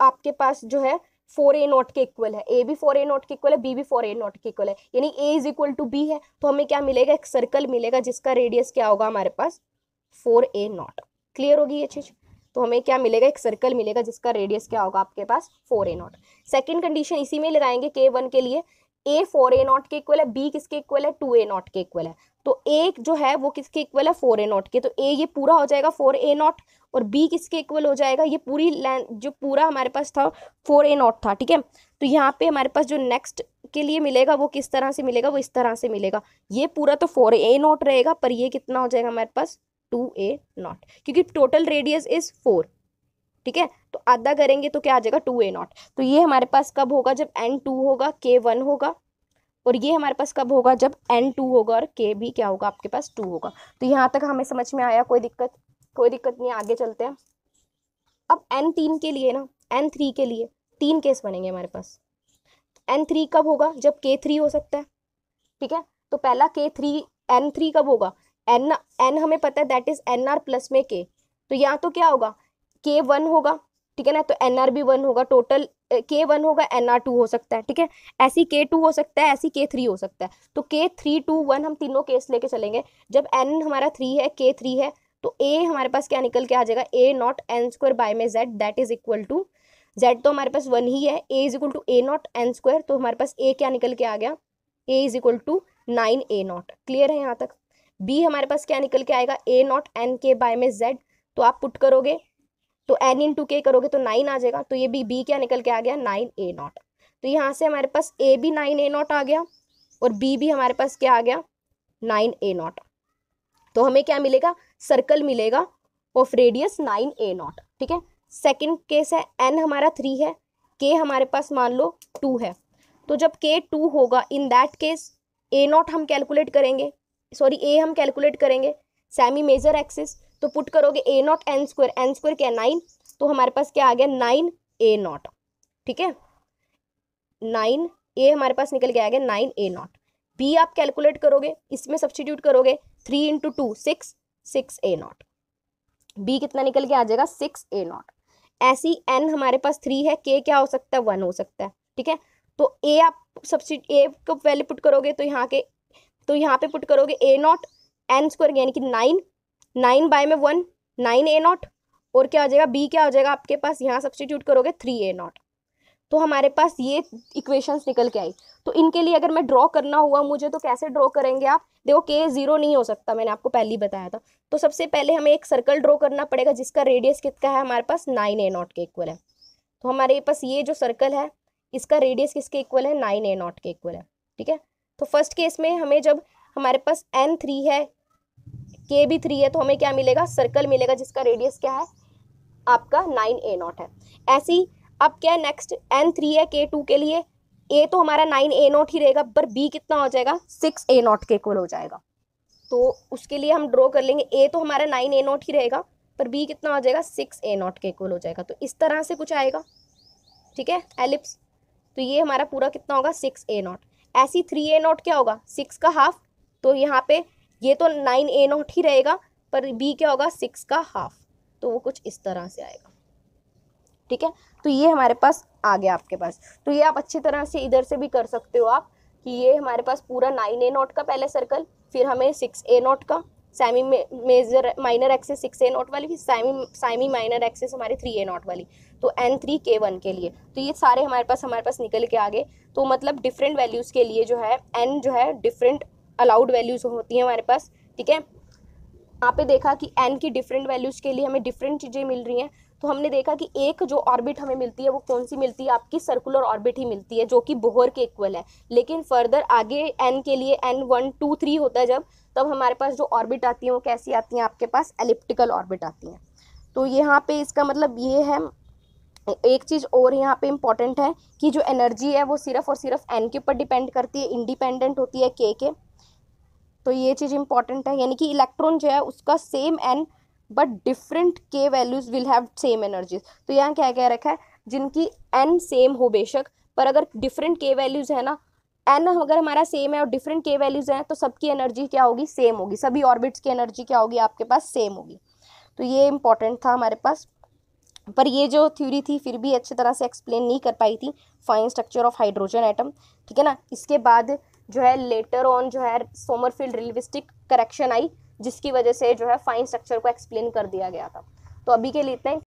Speaker 1: आपके पास जो है फोर ए नॉट के इक्वल है ए भी फोर ए नॉट के इक्वल है बी भी फोर ए नॉट के इक्वल है यानी a is equal to b है तो हमें क्या मिलेगा एक सर्कल मिलेगा जिसका रेडियस क्या होगा हमारे पास फोर ए नॉट क्लियर होगी ये चीज़ तो हमें क्या मिलेगा एक सर्कल मिलेगा जिसका रेडियस क्या होगा आपके पास four a nought second condition इसी में लगाएंगे के वन के लिए ए फोर ए नॉट के इक्वल है बी किसके इक्वल है टू ए नॉट के इक्वल है तो ए जो है वो किसके इक्वल है फोर ए नॉट के तो ए ये पूरा हो जाएगा फोर ए नॉट और बी किसके इक्वल हो जाएगा ये पूरी लेंथ जो पूरा हमारे पास था फोर ए नॉट था ठीक है तो यहाँ पे हमारे पास जो नेक्स्ट के लिए मिलेगा वो किस तरह से मिलेगा वो इस तरह से मिलेगा ये पूरा तो फोर ए नॉट रहेगा पर ये कितना हो जाएगा हमारे पास टू ए नॉट क्योंकि टोटल रेडियस इज़ फोर ठीक है तो आधा करेंगे तो क्या आ जाएगा टू ए नॉट तो ये हमारे पास कब होगा जब एन टू होगा के वन होगा और ये हमारे पास कब होगा जब एन टू होगा और के भी क्या होगा आपके पास टू होगा तो यहाँ तक हमें समझ में आया कोई दिक्कत कोई दिक्कत नहीं आगे चलते हैं अब एन तीन के लिए ना एन थ्री के लिए तीन केस बनेंगे हमारे पास एन थ्री कब होगा जब के थ्री हो सकता है ठीक है तो पहला के थ्री एन थ्री कब होगा एन एन हमें पता है that is n r plus में के तो यहाँ तो क्या होगा के वन होगा ठीक है ना तो एन आर भी वन होगा टोटल के वन होगा एन आर टू हो सकता है ठीक है ऐसी के टू हो सकता है ऐसी के थ्री हो सकता है तो के थ्री टू वन हम तीनों केस लेके चलेंगे जब एन हमारा थ्री है के थ्री है तो ए हमारे पास क्या निकल के आ जाएगा a not n square by में Z that is equal to Z तो हमारे पास वन ही है a is equal to a not n square तो हमारे पास ए क्या निकल के आ गया a is equal to nine a not clear है यहाँ तक बी हमारे पास क्या निकल के आएगा ए नॉट एन के बाय में जेड तो आप पुट करोगे तो एन इन टू के करोगे तो नाइन आ जाएगा तो ये बी बी क्या निकल के आ गया नाइन ए नॉट तो यहाँ से हमारे पास ए भी नाइन ए नॉट आ गया और बी भी हमारे पास क्या आ गया नाइन ए नॉट तो हमें क्या मिलेगा सर्कल मिलेगा of radius nine a naught ठीक है सेकेंड केस है एन हमारा थ्री है के हमारे पास मान लो टू है तो जब के टू होगा in that case a naught हम कैलकुलेट करेंगे सॉरी ए हम कैलकुलेट करेंगे सेमी मेजर एक्सिस तो पुट करोगे a not n square n square क्या नाइन तो हमारे पास क्या आ गया नाइन ए नॉट ठीक है नाइन ए हमारे पास निकल के आ गया नाइन ए नॉट बी आप कैलकुलेट करोगे इसमें सब्सटीट्यूट करोगे three into two six six a naught b कितना निकल के आ जाएगा सिक्स ए नॉट ऐसी एन हमारे पास थ्री है के क्या हो सकता है वन हो सकता है ठीक है तो ए आप सब्सिट ए को वैल्यू पुट करोगे तो यहाँ के तो यहाँ पे पुट करोगे ए नॉट एन स्क्वायर यानी कि नाइन नाइन बाय में वन नाइन ए नॉट और क्या हो जाएगा बी क्या हो जाएगा आपके पास यहाँ सब्सटीट्यूट करोगे थ्री ए नॉट तो हमारे पास ये इक्वेशंस निकल के आई तो इनके लिए अगर मैं ड्रॉ करना हुआ मुझे तो कैसे ड्रॉ करेंगे आप देखो के ज़ीरो नहीं हो सकता मैंने आपको पहले ही बताया था तो सबसे पहले हमें एक सर्कल ड्रॉ करना पड़ेगा जिसका रेडियस कितना है हमारे पास नाइन ए नॉट के इक्वल है तो हमारे पास ये जो सर्कल है इसका रेडियस किसके इक्वल है नाइन ए नॉट के इक्वल है ठीक है तो फर्स्ट केस में हमें जब हमारे पास एन थ्री है के भी थ्री है तो हमें क्या मिलेगा सर्कल मिलेगा जिसका रेडियस क्या है आपका नाइन ए नॉट है ऐसी अब क्या है नेक्स्ट एन थ्री है के टू के लिए ए तो हमारा नाइन ए नॉट ही रहेगा पर बी कितना हो जाएगा सिक्स ए नॉट के इक्वल हो जाएगा तो उसके लिए हम ड्रॉ कर लेंगे ए तो हमारा नाइन ए नॉट ही रहेगा पर बी कितना हो जाएगा सिक्स ए नॉट के इक्वल हो जाएगा तो इस तरह से कुछ आएगा ठीक है एलिप्स तो ये हमारा पूरा कितना होगा सिक्स ए नॉट ऐसी थ्री ए नॉट क्या होगा सिक्स का हाफ तो यहाँ पे ये तो नाइन ए नॉट ही रहेगा पर बी क्या होगा सिक्स का हाफ तो वो कुछ इस तरह से आएगा ठीक है तो ये हमारे पास आ गया आपके पास तो ये आप अच्छी तरह से इधर से भी कर सकते हो आप कि ये हमारे पास पूरा नाइन ए नॉट का पहले सर्कल फिर हमें सिक्स ए नॉट का semi major minor axes six a naught वाली फिर सेमी सेमी माइनर एक्सेस हमारे थ्री ए नॉट वाली तो एन थ्री के वन के लिए तो ये सारे हमारे पास हमारे पास निकल के आगे तो मतलब डिफरेंट वैल्यूज़ के लिए जो है एन जो है डिफरेंट अलाउड वैल्यूज़ होती हैं हमारे पास ठीक है यहाँ पे देखा कि एन की डिफरेंट वैल्यूज़ के लिए हमें डिफरेंट चीज़ें मिल रही हैं तो हमने देखा कि एक जो ऑर्बिट हमें मिलती है वो कौन सी मिलती है आपकी सर्कुलर ऑर्बिट ही मिलती है जो कि बोहर के इक्वल है लेकिन फर्दर आगे एन के लिए एन वन टू थ्री होता है जब तब हमारे पास जो ऑर्बिट आती है वो कैसी आती हैं आपके पास एलिप्टिकल ऑर्बिट आती हैं तो यहाँ पे इसका मतलब ये है एक चीज़ और यहाँ पे इम्पॉर्टेंट है कि जो एनर्जी है वो सिर्फ और सिर्फ एन के ऊपर डिपेंड करती है इंडिपेंडेंट होती है के के तो ये चीज़ इम्पॉर्टेंट है यानी कि इलेक्ट्रॉन जो है उसका same n but different k values will have same energies तो यहाँ क्या कह रखा है जिनकी एन सेम हो बेशक पर अगर डिफरेंट के वैल्यूज़ है ना एन अगर हमारा सेम है और डिफरेंट के वैल्यूज हैं तो सबकी एनर्जी क्या होगी सेम होगी सभी ऑर्बिट्स की एनर्जी क्या होगी आपके पास सेम होगी तो ये इंपॉर्टेंट था हमारे पास पर ये जो थ्योरी थी फिर भी अच्छी तरह से एक्सप्लेन नहीं कर पाई थी fine structure of hydrogen atom ठीक है ना इसके बाद जो है लेटर ऑन जो है सोमरफील्ड रिलिविस्टिक करेक्शन आई जिसकी वजह से जो है फाइन स्ट्रक्चर को एक्सप्लेन कर दिया गया था तो अभी के लिए इतना